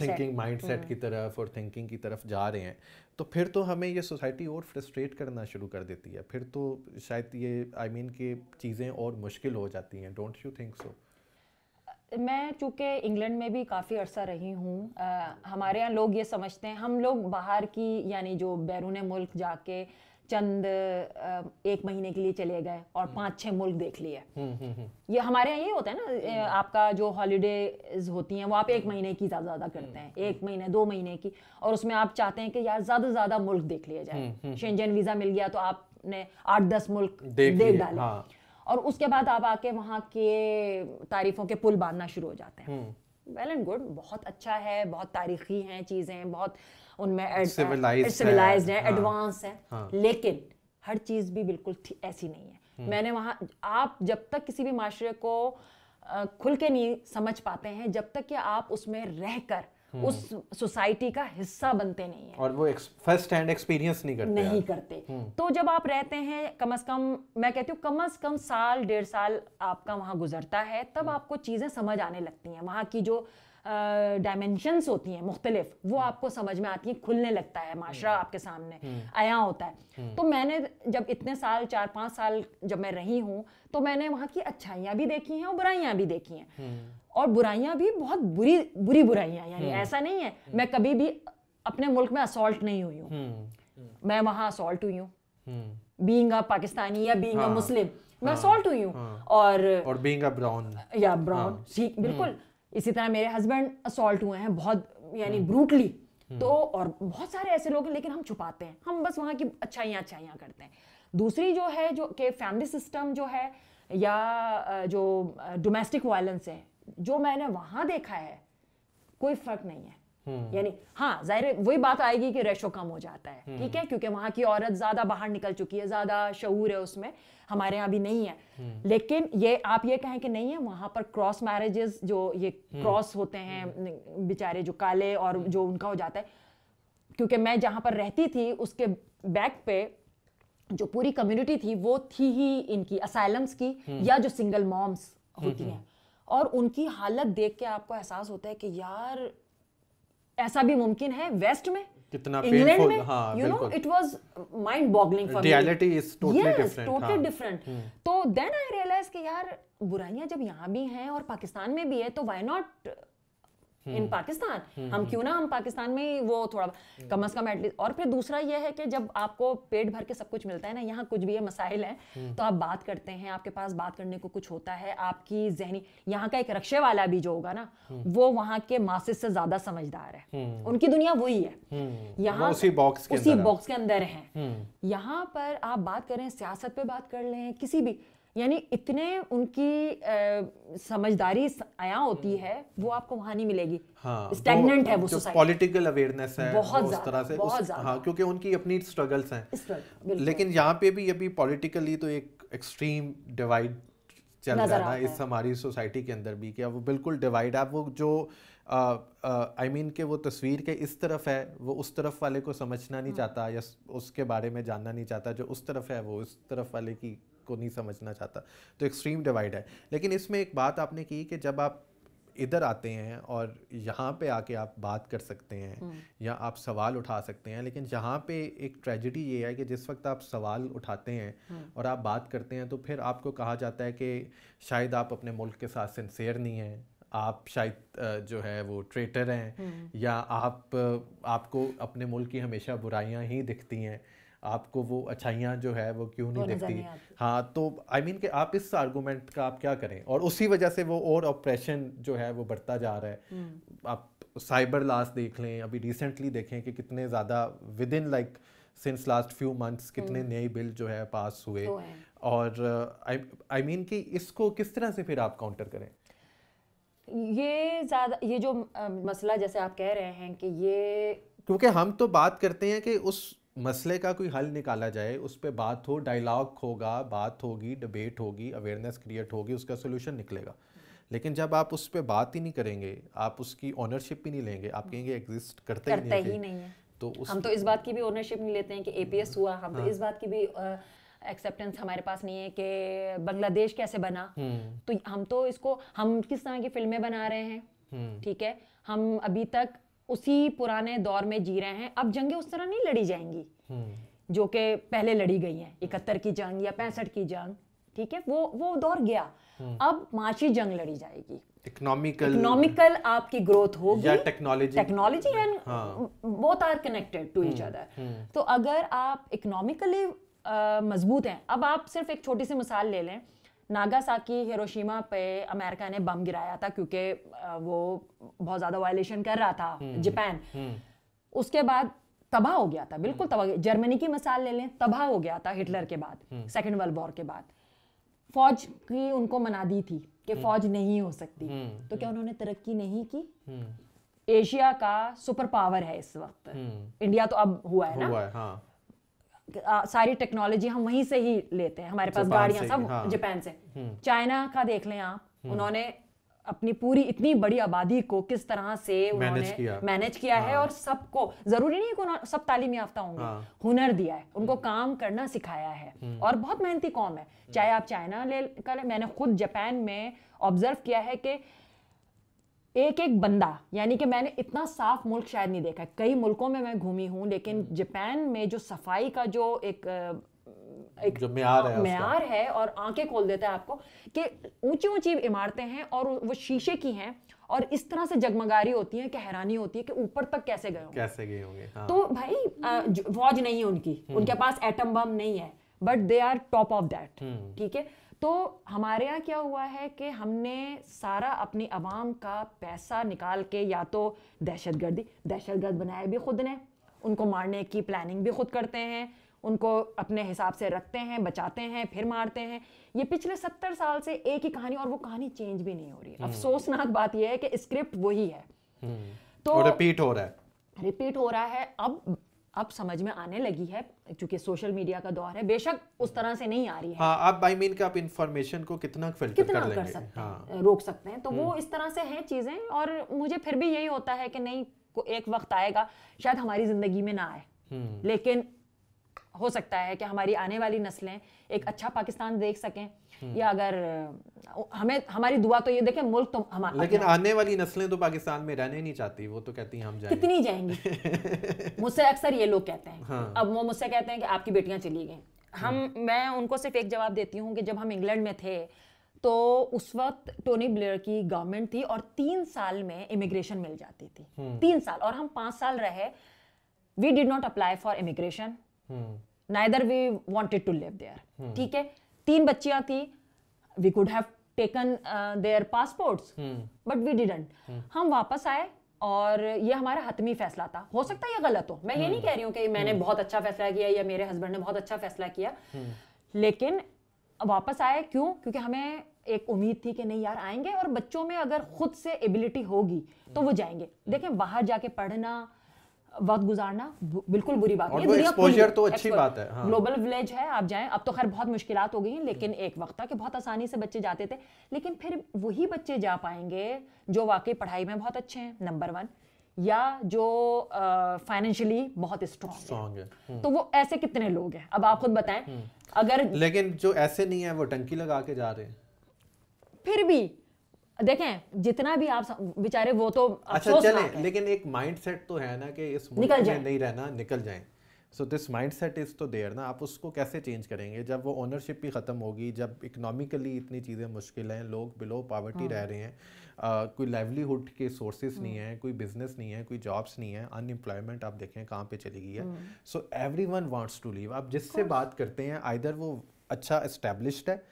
थिंकिंग माइंडसेट की तरफ और थिंकिंग की तरफ जा रहे हैं तो फिर तो हमें ये सोसाइटी और फ्रस्ट्रेट करना शुरू कर देती है फिर तो शायद ये आई I मीन mean, कि चीज़ें और मुश्किल हो जाती हैं डोंट यू थिंक सो मैं चूंकि इंग्लैंड में भी काफ़ी अर्सा रही हूँ हमारे यहाँ लोग ये समझते हैं हम लोग बाहर की यानी जो बैरून मुल्क जाके चंद एक महीने के लिए चले गए और हम्म। पांच छह मुल्क देख लिए हम्म, हम्म, ये हमारे यहाँ ये होता है ना आपका जो हॉलीडेज होती हैं वो आप एक महीने की ज़्यादा ज़्यादा करते हैं एक महीने दो महीने की और उसमें आप चाहते हैं कि यार ज़्यादा से ज़्यादा मुल्क देख लिया जाए शेंजन वीज़ा मिल गया तो आपने आठ दस मुल्क देख, देख डाले हाँ। और उसके बाद आप आके वहाँ के तारीफों के पुल बांधना शुरू हो जाते हैं वेल एंड गुड बहुत अच्छा है बहुत तारीखी हैं चीज़ें बहुत उनमें सिविलाइज है एडवांस है, लेकिन हर चीज़ भी बिल्कुल ऐसी नहीं है हम्म। मैंने वहाँ आप जब तक किसी भी माशरे को खुल के नहीं समझ पाते हैं जब तक कि आप उसमें रहकर कर उस हम्म। सोसाइटी का हिस्सा बनते नहीं है और वो फर्स्ट हैंड एक्सपीरियंस नहीं करते नहीं करते हम्म। तो जब आप रहते हैं कम अज कम मैं कहती हूँ कम अज कम साल डेढ़ साल आपका वहां गुजरता है तब हम्म। आपको चीज़ें समझ आने लगती हैं वहाँ की जो डायमेंशंस uh, होती हैं मुख्तलिफ वो आपको समझ में आती है खुलने लगता है माशरा आपके सामने आया होता है तो मैंने जब इतने साल चार पांच साल जब मैं रही हूँ तो मैंने वहाँ की अच्छाइयाँ भी देखी हैं और बुराइयाँ भी देखी हैं और बुराइयां भी बहुत बुरी बुरी बुराइयां यानी हम्म। ऐसा नहीं है हम्म। मैं कभी भी अपने मुल्क में असॉल्ट नहीं हुई हूँ हम्म। मैं वहाँ असॉल्ट हुई हूँ बींग पाकिस्तानी या बींग मुस्लिम हाँ। मैं असॉल्ट हाँ। हुई हूँ हाँ। और बींग ब्राउन या ब्राउन ठीक बिल्कुल इसी तरह मेरे हस्बैंड असॉल्ट हुए हैं बहुत यानी ब्रूटली तो और बहुत सारे ऐसे लोग हैं लेकिन हम छुपाते हैं हम बस वहाँ की अच्छाइयाँ अच्छाइयाँ करते हैं दूसरी जो है जो के फैमिली सिस्टम जो है या जो डोमेस्टिक वायलेंस है जो मैंने वहां देखा है कोई फर्क नहीं है हम्म। यानी हाँ जाहिर वही बात आएगी कि रेशो कम हो जाता है ठीक है हम्म। क्योंकि वहां की औरत ज्यादा बाहर निकल चुकी है ज्यादा शहूर है उसमें हमारे यहाँ भी नहीं है हम्म। लेकिन ये आप ये कहें कि नहीं है वहां पर क्रॉस मैरिजेस जो ये क्रॉस होते हैं बेचारे जो काले और जो उनका हो जाता है क्योंकि मैं जहां पर रहती थी उसके बैक पे जो पूरी कम्युनिटी थी वो थी ही इनकी असाइलम्स की या जो सिंगल मॉम्स होती हैं और उनकी हालत देख के आपको एहसास होता है कि यार ऐसा भी मुमकिन है वेस्ट में कितना इंग्लैंड में you know it was mind boggling for reality is totally different totally different तो देन आई रियलाइज कि यार बुराइयां जब यहां भी हैं और पाकिस्तान में भी है तो व्हाई नॉट इन हम्म। पाकिस्तान हम्म, हम हम्म। क्यों ना हम पाकिस्तान में वो थोड़ा कम अज कम एटलीस्ट और फिर दूसरा ये है कि जब आपको पेट भर के सब कुछ मिलता है ना यहाँ कुछ भी है मसाइल है तो आप बात करते हैं आपके पास बात करने को कुछ होता है आपकी जहनी यहाँ का एक रक्षे वाला भी जो होगा ना वो वहाँ के मासिस से ज्यादा समझदार है उनकी दुनिया वही है यहाँ उसी बॉक्स के उसी बॉक्स के अंदर है यहाँ पर आप बात करें सियासत पे बात कर लें किसी भी यानी इतने उनकी समझदारी आया होती हम्म। है वो आपको वहां नहीं मिलेगी हाँ, है वो सोसाइटी पॉलिटिकल अवेयरनेस है बहुत उस तरह से बहुत उस, हाँ, क्योंकि उनकी अपनी स्ट्रगल्स हैं लेकिन यहाँ पे भी अभी पॉलिटिकली तो एक एक्सट्रीम डिवाइड चल रहा है इस हमारी सोसाइटी के अंदर भी क्या वो बिल्कुल डिवाइड है वो जो आई मीन के वो तस्वीर के इस तरफ है वो उस तरफ वाले को समझना नहीं हाँ। चाहता या उसके बारे में जानना नहीं चाहता जो उस तरफ है वो उस तरफ वाले की को नहीं समझना चाहता तो एक्सट्रीम डिवाइड है लेकिन इसमें एक बात आपने की कि जब आप इधर आते हैं और यहाँ पे आके आप बात कर सकते हैं हम्म। या आप सवाल उठा सकते हैं लेकिन जहाँ पे एक ट्रेजिडी ये है कि जिस वक्त आप सवाल उठाते हैं हम्म। और आप बात करते हैं तो फिर आपको कहा जाता है कि शायद आप अपने मुल्क के साथ सिंसेयर नहीं हैं आप शायद जो है वो ट्रेटर हैं हम्म। या आप आपको अपने मुल्क की हमेशा बुराइयाँ ही दिखती हैं आपको वो अच्छाइयाँ जो है वो क्यों नहीं दिखती हाँ तो आई I मीन mean कि आप इस आर्गूमेंट का आप क्या करें और उसी वजह से वो और ऑपरेशन जो है वो बढ़ता जा रहा है हम्म। आप साइबर लास्ट देख लें अभी रिसेंटली देखें कि कितने ज़्यादा within like since last few months कितने हम्म। नए बिल जो है पास हुए तो है। और आई uh, मीन कि इसको किस तरह से फिर आप काउंटर करें ये ज़्यादा ये जो मसला जैसे आप कह रहे हैं कि ये क्योंकि हम तो बात करते हैं कि उस मसले का कोई हल निकाला जाए उस पर बात हो डायलॉग होगा बात होगी डिबेट होगी अवेयरनेस क्रिएट होगी उसका सोल्यूशन निकलेगा लेकिन जब आप उस पर बात ही नहीं करेंगे आप उसकी ऑनरशिप ही नहीं लेंगे आप कहेंगे एग्जिस्ट करते, करते ही नहीं, ही नहीं है तो उस हम तो इस बात की भी ओनरशिप नहीं लेते हैं कि एपीएस हुआ हम तो हाँ। तो इस बात की भी एक्सेप्टेंस हमारे पास नहीं है कि बांग्लादेश कैसे बना हम्म। तो हम तो इसको हम किस तरह की फिल्में बना रहे हैं हम्म। ठीक है हम अभी तक उसी पुराने दौर में जी रहे हैं अब जंगे उस तरह नहीं लड़ी जाएंगी हम्म। जो कि पहले लड़ी गई हैं इकहत्तर की जंग या पैंसठ की जंग ठीक है वो वो दौर गया हम्म। अब माशी जंग लड़ी जाएगी इकोनॉमिकल इकोनॉमिकल आपकी ग्रोथ होगी technology technology and both are connected to each other तो अगर आप इकोनॉमिकली मजबूत हैं अब आप सिर्फ एक छोटी सी मिसाल ले लें नागासाकी हिरोशिमा पे अमेरिका ने बम गिराया था क्योंकि वो बहुत ज़्यादा वायलेशन कर रहा था जापान हम्म, हम्म। उसके बाद तबाह हो गया था बिल्कुल हम्म। तबाह जर्मनी की मिसाल ले लें तबाह हो गया था हिटलर के बाद सेकेंड वर्ल्ड वॉर के बाद फौज की उनको मना दी थी कि फौज नहीं हो सकती तो क्या उन्होंने तरक्की नहीं की एशिया का सुपर पावर है इस वक्त इंडिया तो अब हुआ है ना हुआ है, हाँ। आ, सारी टेक्नोलॉजी हम वहीं से ही लेते हैं हमारे पास गाड़ियां सब हाँ। जापान से हम्म। चाइना का देख लें आप हम्म। उन्होंने अपनी पूरी इतनी बड़ी आबादी को किस तरह से उन्होंने मैनेज किया, हाँ। है और सबको जरूरी नहीं कि सब तालीम याफ्ता होंगे हाँ। हुनर दिया है उनको हम्म। काम करना सिखाया है और बहुत मेहनती कौम है चाहे आप चाइना ले कर मैंने खुद जापान में ऑब्जर्व किया है कि एक एक बंदा यानी कि मैंने इतना साफ मुल्क शायद नहीं देखा कई मुल्कों में मैं घूमी हूँ लेकिन हम्म। जापान में जो सफाई का जो एक एक जो म्यार है म्यार है और आंखें खोल देता है आपको कि ऊंची ऊंची इमारतें हैं और वो शीशे की हैं और इस तरह से जगमगारी होती है कि हैरानी होती है कि ऊपर तक कैसे गए कैसे गए होंगे हाँ। तो भाई फौज नहीं है उनकी हम्म। उनके पास एटम बम नहीं है but they are top of that ठीक है तो हमारे यहाँ क्या हुआ है कि हमने सारा अपनी आवाम का पैसा निकाल के या तो दहशत गर्दी दहशत गर्द बनाए भी खुद ने उनको मारने की प्लानिंग भी खुद करते हैं उनको अपने हिसाब से रखते हैं बचाते हैं फिर मारते हैं ये पिछले सत्तर साल से एक ही कहानी और वो कहानी चेंज भी नहीं हो रही है हम्म। अफसोसनाक बात यह है कि स्क्रिप्ट वही है हम्म। तो रिपीट हो रहा है रिपीट हो रहा है अब अब समझ में आने लगी है क्योंकि सोशल मीडिया का दौर है बेशक उस तरह से नहीं आ रही है हाँ, आप आई मीन आप को कितना फिल्टर कितना कर, कर सकते हाँ। हैं रोक सकते हैं तो वो हम्म। इस तरह से है चीज़ें और मुझे फिर भी यही होता है कि नहीं को एक वक्त आएगा शायद हमारी ज़िंदगी में ना आए हम्म। लेकिन हो सकता है कि हमारी आने वाली नस्लें एक अच्छा पाकिस्तान देख सकें या अगर हमें हमारी दुआ तो ये देखें मुल्क तो हमारा लेकिन आने वाली नस्लें तो पाकिस्तान में रहने नहीं चाहती वो तो कहती हैं हम जाएंगे कितनी जाएंगी [laughs] मुझसे अक्सर ये लोग कहते हैं हाँ। अब वो मुझसे कहते हैं कि आपकी बेटियां चली गई हम हाँ। मैं उनको सिर्फ एक जवाब देती हूँ कि जब हम इंग्लैंड में थे तो उस वक्त टोनी ब्लेयर की गवर्नमेंट थी और तीन साल में इमिग्रेशन मिल जाती थी हम्म। तीन साल और हम पांच साल रहे we did not apply for immigration neither we wanted to live there ठीक है तीन बच्चियां थी we could have taken their passports but we didn't हम वापस आए और ये हमारा हतमी फैसला था हो सकता है ये गलत हो मैं hmm. ये नहीं कह रही हूँ कि मैंने hmm. बहुत अच्छा फैसला किया या मेरे हस्बैंड ने बहुत अच्छा फैसला किया hmm. लेकिन वापस आए क्यों क्योंकि हमें एक उम्मीद थी कि नहीं यार आएंगे और बच्चों में अगर खुद से एबिलिटी होगी तो hmm. वो जाएंगे देखें बाहर जाके पढ़ना वक्त गुजारना बिल्कुल बुरी बात नहीं है एक्सपोजर तो अच्छी बात है हाँ। ग्लोबल विलेज है आप जाएं अब तो खैर बहुत मुश्किल हो गई हैं लेकिन एक वक्त था कि बहुत आसानी से बच्चे जाते थे लेकिन फिर वही बच्चे जा पाएंगे जो वाकई पढ़ाई में बहुत अच्छे हैं नंबर वन या जो फाइनेंशियली बहुत स्ट्रॉन्ग है हम्म। तो वो ऐसे कितने लोग हैं अब आप खुद बताएं हम्म। अगर लेकिन जो ऐसे नहीं है वो टंकी लगा के जा रहे हैं फिर भी देखें जितना भी आप बेचारे वो तो अच्छा चले लेकिन एक माइंडसेट तो है ना कि इस निकल जाए नहीं रहना निकल जाए so this mind set is तो देर ना आप उसको कैसे चेंज करेंगे जब वो ओनरशिप भी ख़त्म होगी जब इकनॉमिकली इतनी चीज़ें मुश्किल हैं लोग बिलो पावर्टी हाँ। रह रहे हैं आ, कोई लाइवलीहुड के सोर्सेस हाँ। नहीं है कोई बिजनेस नहीं है कोई जॉब्स नहीं है अनएम्प्लॉयमेंट आप देखें कहाँ पे चली गई है so everyone wants to leave आप जिससे बात करते हैं आइधर वो अच्छा इस्टेब्लिश्ड है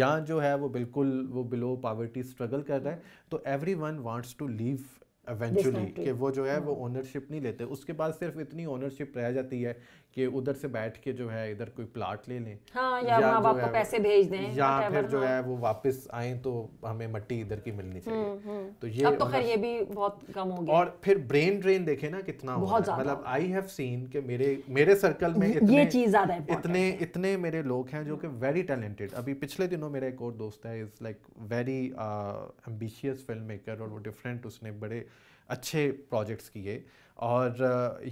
या जो है वो बिल्कुल वो बिलो पावर्टी स्ट्रगल कर रहा है तो everyone wants to leave eventually कि वो जो है वो ओनरशिप हाँ। नहीं लेते उसके बाद सिर्फ इतनी ओनरशिप रह जाती है कि उधर से बैठ के जो है इधर कोई प्लाट ले लें हाँ, या, या माँ को पैसे भेज दें या फिर जो है वो वापस आए तो हमें मट्टी इधर की मिलनी चाहिए हम्म, हम्म। तो ये अब तो खैर मतलब- ये भी बहुत कम हो गया और फिर ब्रेन ड्रेन देखे ना कितना मतलब आई हैव सीन कि मेरे मेरे सर्कल में ये चीज ज्यादा इतने इतने मेरे लोग हैं जो कि वेरी टैलेंटेड अभी पिछले दिनों मेरा एक और दोस्त है is like very ambitious film maker और वो डिफरेंट उसने बड़े अच्छे प्रोजेक्ट्स किए और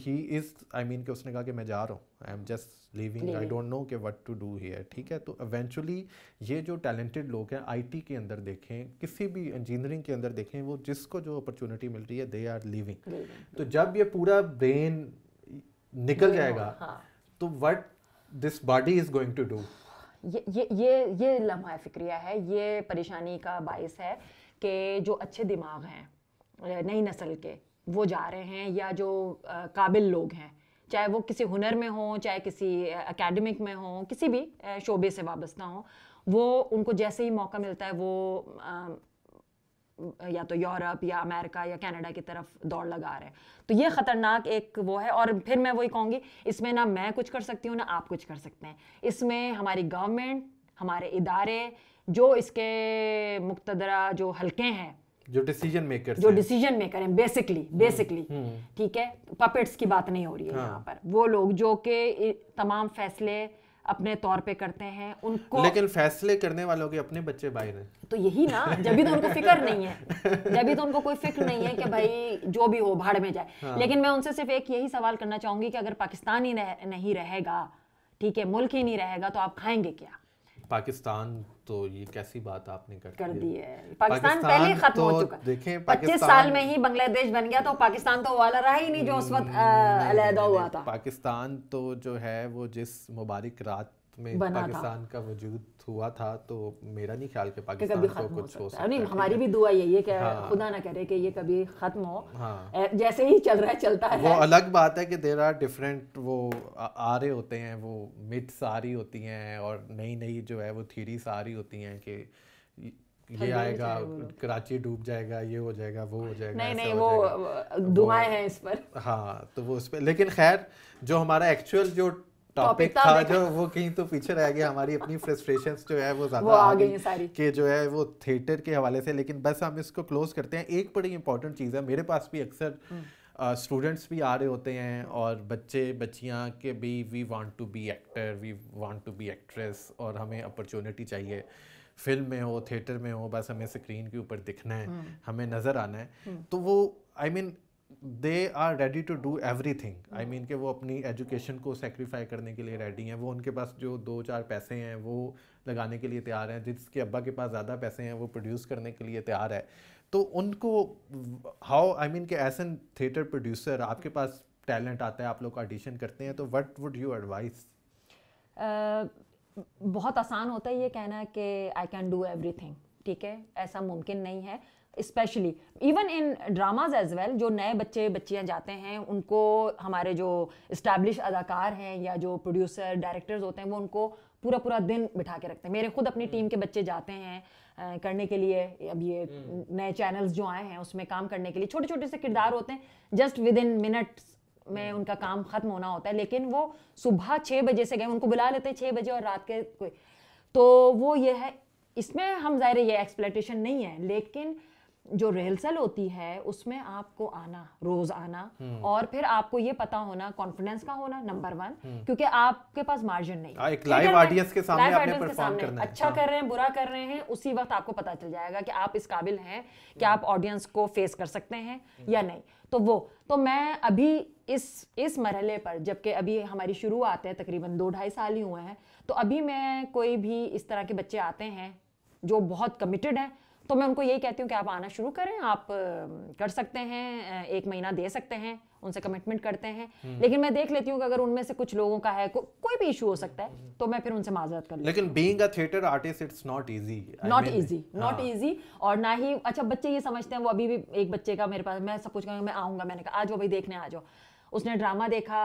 ही इज़ आई मीन कि उसने कहा कि मैं जा रहा हूँ I am just leaving I don't know कि व्हाट टू डू हियर ठीक है तो एवेंचुअली ये जो टैलेंटेड लोग हैं आईटी के अंदर देखें किसी भी इंजीनियरिंग के अंदर देखें वो जिसको जो अपॉर्चुनिटी मिल रही है दे आर लिविंग तो जब ये पूरा ब्रेन निकल जाएगा हाँ. तो what this body is going to do ये ये ये ये लम्हा फिक्रिया है ये परेशानी का बायस है कि जो अच्छे दिमाग हैं नई नस्ल के वो जा रहे हैं या जो काबिल लोग हैं चाहे वो किसी हुनर में हो चाहे किसी एकेडमिक में हो किसी भी शोबे से वाबस्ता हो वो उनको जैसे ही मौका मिलता है वो आ, या तो यूरोप या अमेरिका या कनाडा की तरफ दौड़ लगा रहे हैं तो ये ख़तरनाक एक वो है और फिर मैं वही कहूँगी इसमें ना मैं कुछ कर सकती हूँ ना आप कुछ कर सकते हैं इसमें हमारी गवर्नमेंट हमारे इदारे जो इसके मुक्तदरा जो हल्के हैं जो डिसीजन मेकर जो डिसीजन मेकर हैं बेसिकली बेसिकली हम्म, हम्म। ठीक है पपेट्स की बात नहीं हो रही है हाँ. यहाँ पर वो लोग जो के तमाम फैसले अपने तौर पे करते हैं उनको लेकिन फैसले करने वालों के अपने बच्चे बाहर हैं तो यही ना जब भी तो उनको फिक्र नहीं है जब भी तो उनको कोई फिक्र नहीं है कि भाई जो भी हो भाड़ में जाए हाँ। लेकिन मैं उनसे सिर्फ एक यही सवाल करना चाहूंगी कि अगर पाकिस्तान ही नहीं रहेगा ठीक है मुल्क ही नहीं रहेगा तो आप खाएंगे क्या पाकिस्तान तो ये कैसी बात आपने कर, कर दी है पाकिस्तान, पाकिस्तान पहले खत्म तो हो चुका देखें पच्चीस साल में ही बांग्लादेश बन गया तो पाकिस्तान तो वाला रहा ही नहीं जो उस वक्त अलहदा हुआ था पाकिस्तान तो जो है वो जिस मुबारक रात में पाकिस्तान का वजूद हुआ था तो मेरा नहीं ख्याल के पाकिस्तान कभी खत्म तो कुछ हो सकता नहीं हमारी भी दुआ यही है कि हाँ, खुदा ना करे कि ये कभी खत्म हो हाँ, जैसे ही चल रहा है चलता है वो अलग बात है कि देर आर डिफरेंट वो आ रहे होते हैं वो मिट्स आ रही होती हैं और नई नई जो है वो थीरीस आ रही होती हैं कि ये आएगा कराची डूब जाएगा ये हो जाएगा वो हो जाएगा नहीं नहीं वो दुआएं हैं इस पर हाँ तो वो उस पर लेकिन खैर जो हमारा एक्चुअल जो टॉपिक था जो वो कहीं तो पीछे रह गया हमारी अपनी फ्रस्ट्रेशन जो है वो ज्यादा आ गई सारी के जो है वो थिएटर के हवाले से लेकिन बस हम इसको क्लोज करते हैं एक बड़ी इंपॉर्टेंट चीज़ है मेरे पास भी अक्सर स्टूडेंट्स हम्म। uh, भी आ रहे होते हैं और बच्चे बच्चियाँ के भी we want to be actor we want to be actress और हमें अपॉर्चुनिटी चाहिए फिल्म में हो थिएटर में हो बस हमें स्क्रीन के ऊपर दिखना है हम्म। हमें नज़र आना है हम्म। तो वो I I mean mean, they are ready to do everything I mean के वो अपनी एजुकेशन को सेक्रीफाई करने के लिए रेडी हैं वो उनके पास जो दो चार पैसे हैं वो लगाने के लिए तैयार हैं जिसके अब्बा के पास ज़्यादा पैसे हैं वो प्रोड्यूस करने के लिए तैयार है तो उनको हाउ आई मीन के एज एन थिएटर प्रोड्यूसर आपके पास टैलेंट आता है आप लोग ऑडिशन करते हैं तो वट वुड यू एडवाइस बहुत आसान होता है ये कहना कि I can do everything ठीक है ऐसा मुमकिन नहीं है specially even in dramas as well जो नए बच्चे बच्चियाँ जाते हैं उनको हमारे जो इस्टेब्लिश अदाकार हैं या जो प्रोड्यूसर डायरेक्टर्स होते हैं वो उनको पूरा पूरा दिन बिठा के रखते हैं मेरे खुद अपनी टीम के हम्म। बच्चे जाते हैं करने के लिए अब ये हम्म। नए चैनल्स जो आए हैं उसमें काम करने के लिए छोटे छोटे से किरदार होते हैं जस्ट विद इन मिनट्स में हम्म। उनका काम ख़त्म होना होता है लेकिन वो सुबह छः बजे से गए उनको बुला लेते हैं छः बजे और रात के कोई तो वो ये है इसमें हम ज़ाहिर ये एक्सप्लेटेशन नहीं है लेकिन जो रिहर्सल होती है उसमें आपको आना रोज आना हम्म। और फिर आपको ये पता होना कॉन्फिडेंस का होना नंबर वन हम्म। क्योंकि आपके पास मार्जिन नहीं आ, हाँ, एक लाइव ऑडियंस के सामने आपने परफॉर्म करना है अच्छा हाँ। कर रहे हैं बुरा कर रहे हैं उसी वक्त आपको पता चल जाएगा कि आप इस काबिल हैं कि आप ऑडियंस को फेस कर सकते हैं हम्म। या नहीं तो वो तो मैं अभी इस इस मरहले पर जबकि अभी हमारी शुरुआत है तकरीबन दो ढाई साल ही हुए हैं तो अभी मैं कोई भी इस तरह के बच्चे आते हैं जो बहुत कमिटेड हैं तो मैं उनको यही कहती हूँ कि आप आना शुरू करें आप कर सकते हैं एक महीना दे सकते हैं उनसे कमिटमेंट करते हैं हम्म। लेकिन मैं देख लेती हूँ कि अगर उनमें से कुछ लोगों का है को, कोई भी इशू हो सकता है तो मैं फिर उनसे माजरत कर लेकिन being a theatre artist it's not easy not easy not easy और ना ही अच्छा बच्चे ये समझते हैं वो अभी भी एक बच्चे का मेरे पास मैं सब कुछ मैं आऊँगा मैंने कहा आज वो भाई देखने आ जाओ उसने ड्रामा देखा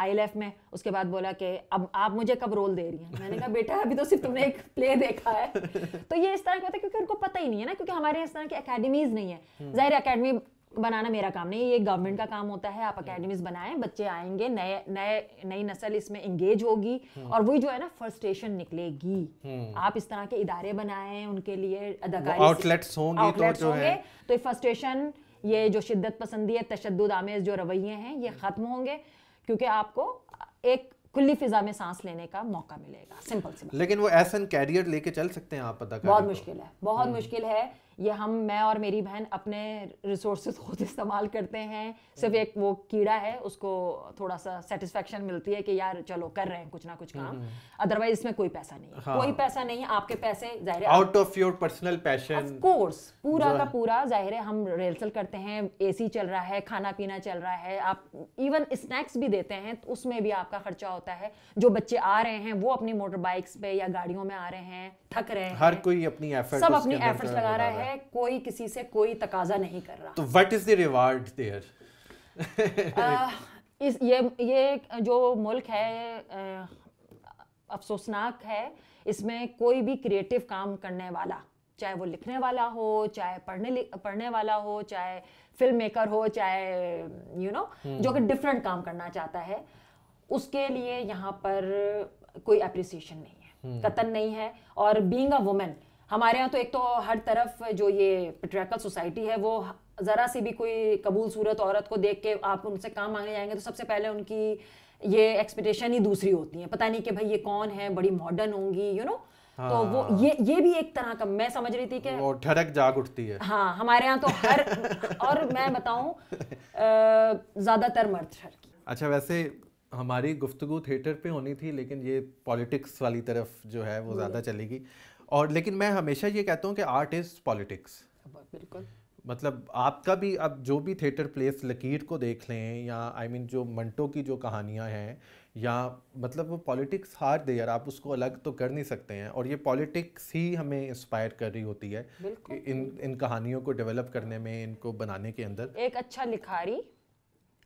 आई में उसके बाद बोला कि अब आप मुझे कब रोल दे रही हैं मैंने कहा बेटा अभी तो सिर्फ तुमने एक प्ले देखा है [laughs] तो ये इस तरह का होता है क्योंकि उनको पता ही नहीं है ना क्योंकि हमारे इस तरह की अकेडमीज नहीं है हम्म। जाहिर अकेडमी बनाना मेरा काम नहीं ये गवर्नमेंट का काम होता है आप अकेडमीज हम्म। बनाएं बच्चे आएंगे नए नए नई नस्ल इसमें इंगेज होगी हम्म। और वही जो है ना फर्स्टेशन निकलेगी आप इस तरह के इदारे बनाएं उनके लिए अदाकारी आउटलेट्स होंगे आउटलेट्स होंगे तो फर्स्टेशन ये जो शिद्दत पसंदी है तशद आमेज़ जो रवैये हैं ये ख़त्म होंगे क्योंकि आपको एक खुली फिजा में सांस लेने का मौका मिलेगा सिंपल सिंपल लेकिन वो ऐसा कैरियर लेके चल सकते हैं आप पता बहुत मुश्किल है बहुत हम्म। मुश्किल है ये हम मैं और मेरी बहन अपने रिसोर्स खुद इस्तेमाल करते हैं सिर्फ एक वो कीड़ा है उसको थोड़ा सा सेटिस्फेक्शन मिलती है कि यार चलो कर रहे हैं कुछ ना कुछ काम अदरवाइज इसमें कोई पैसा नहीं हाँ। कोई पैसा नहीं है आपके पैसे जाहिर out of your personal passion course पूरा का पूरा जाहिर है हम रिहर्सल करते हैं ए चल रहा है खाना पीना चल रहा है आप इवन स्नैक्स भी देते हैं तो उसमें भी आपका खर्चा होता है जो बच्चे आ रहे हैं वो अपनी मोटर बाइक्स पे या गाड़ियों में आ रहे हैं थक रहे हैं हर कोई अपनी सब अपनी एफर्ट्स लगा रहा है है कोई किसी से कोई तकाजा नहीं कर रहा तो what is the reward there is ये ये जो मुल्क है अफसोसनाक है इसमें कोई भी क्रिएटिव काम करने वाला चाहे वो लिखने वाला हो चाहे पढ़ने पढ़ने वाला हो चाहे फिल्म मेकर हो चाहे you you know know, hmm. जो कि डिफरेंट काम करना चाहता है उसके लिए यहाँ पर कोई अप्रिसिएशन नहीं है hmm. कतन नहीं है और बींग अ वुमेन हमारे यहाँ तो एक तो हर तरफ जो ये पेट्रैकल सोसाइटी है वो ज़रा सी भी कोई कबूल सूरत औरत को देख के आप उनसे काम मांगने जाएंगे तो सबसे पहले उनकी ये एक्सपेक्टेशन ही दूसरी होती है पता नहीं कि भाई ये कौन है बड़ी मॉडर्न होंगी यू नो तो वो हाँ। ये ये भी एक तरह का मैं समझ रही थी कि वो ठड़क जाग उठती है हाँ हमारे यहाँ तो हर और मैं बताऊँ ज़्यादातर मर्द की अच्छा वैसे हमारी गुफ्तगु थिएटर पे होनी थी लेकिन ये पॉलिटिक्स वाली तरफ जो है वो ज़्यादा हम्म। चलेगी और लेकिन मैं हमेशा ये कहता हूँ कि आर्ट इज़ पॉलिटिक्स बिल्कुल मतलब आपका भी अब जो भी थिएटर प्लेस लकीर को देख लें या आई I मीन mean, जो मंटो की जो कहानियाँ हैं या मतलब वो पॉलिटिक्स हार यार आप उसको अलग तो कर नहीं सकते हैं और ये पॉलिटिक्स ही हमें इंस्पायर कर रही होती है इन इन कहानियों को डेवलप करने में इनको बनाने के अंदर एक अच्छा लिखारी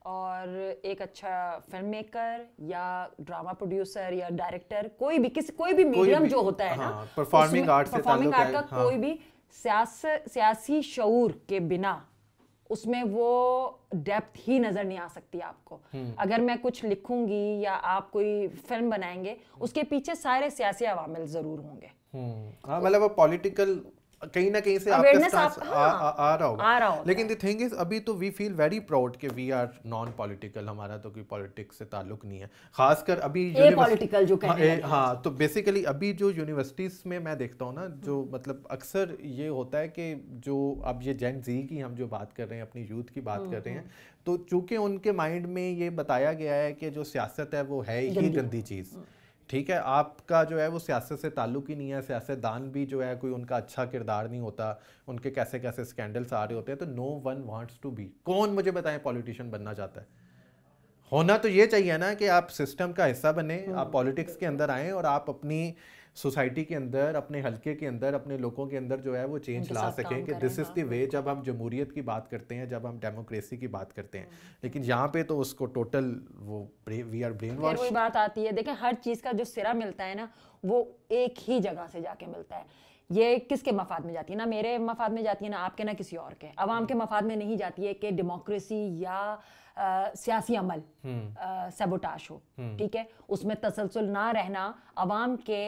और एक अच्छा फिल्म मेकर या ड्रामा प्रोड्यूसर या डायरेक्टर कोई भी किसी कोई भी मीडियम जो होता है हाँ, ना परफॉर्मिंग आर्ट परफॉर्मिंग आर्ट का हाँ. कोई भी सियास सियासी शूर के बिना उसमें वो डेप्थ ही नज़र नहीं आ सकती आपको हम्म। अगर मैं कुछ लिखूंगी या आप कोई फिल्म बनाएंगे उसके पीछे सारे सियासी अवामिल ज़रूर होंगे हम्म। हाँ, मतलब पॉलिटिकल कहीं ना कहीं से Awareness आपका आप, हाँ, आ, आ, आ रहा होगा हो लेकिन दी थिंग इज अभी तो वी फील वेरी प्राउड कि वी आर नॉन पॉलिटिकल हमारा तो कोई पॉलिटिक्स से ताल्लुक नहीं है खासकर अभी पॉलिटिकल जो हाँ, ए, हाँ तो बेसिकली अभी जो यूनिवर्सिटीज में मैं देखता हूँ ना जो मतलब अक्सर ये होता है कि जो अब ये जेन जी की हम जो बात कर रहे हैं अपनी यूथ की बात कर रहे हम्म, हैं हम्म। तो चूंकि उनके माइंड में ये बताया गया है कि जो सियासत है वो है ही गंदी चीज़ हम्म। ठीक है आपका जो है वो सियासत से ताल्लुक ही नहीं है सियासतदान भी जो है कोई उनका अच्छा किरदार नहीं होता उनके कैसे कैसे स्कैंडल्स आ रहे होते हैं तो no one wants to be कौन मुझे बताएं पॉलिटिशियन बनना चाहता है होना तो ये चाहिए ना कि आप सिस्टम का हिस्सा बने आप पॉलिटिक्स हाँ। के अंदर आएँ और आप अपनी सोसाइटी के अंदर अपने हल्के के अंदर अपने लोगों के अंदर जो है वो चेंज ला सकें कि दिस इज़ दी वे जब हम जमहूरीत की बात करते हैं जब हम डेमोक्रेसी की बात करते हैं हम्म। लेकिन यहाँ पे तो उसको टोटल वो वी आर ब्रेन वॉश बात आती है देखें हर चीज़ का जो सिरा मिलता है ना वो एक ही जगह से जाके मिलता है ये किसके मफाद में जाती है ना मेरे मफाद में जाती है ना आपके ना किसी और के आवाम के हम्म। मफाद में नहीं जाती है कि डेमोक्रेसी या सियासी अमल सेबोटाश हम्म। हो ठीक है उसमें तसलसल ना रहना अवाम के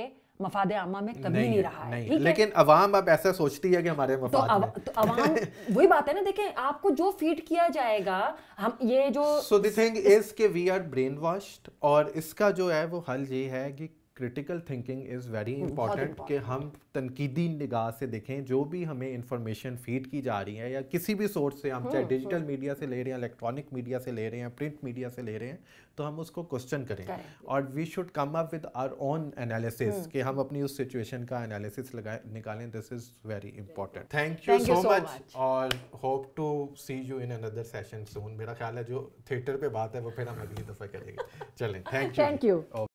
मफाद आमा में कभी नहीं, नहीं रहा है नहीं, लेकिन अवाम अब ऐसा सोचती है कि हमारे तो मफाद तो, अव, तो अवाम [laughs] वही बात है ना देखें आपको जो फीड किया जाएगा हम ये जो सो द थिंग इज के वी आर ब्रेन वॉश्ड और इसका जो है वो हल ये है कि critical thinking is very important कि हम तनकीदी निगाह से देखें जो भी हमें इंफॉर्मेशन फीड की जा रही है या किसी भी सोर्स से हम चाहे डिजिटल हम्म, मीडिया हम्म। से ले रहे हैं इलेक्ट्रॉनिक मीडिया से ले रहे हैं प्रिंट मीडिया से ले रहे हैं तो हम उसको क्वेश्चन करें और we should come up with our own analysis कि हम अपनी उस सिचुएशन का एनालिसिस लगाए निकालें this is very important thank you so much और hope to see you in another session soon मेरा ख्याल है जो थिएटर पे बात है वो फिर हम अगली दफ़ा करेंगे चलें थैंक यू थैंक यू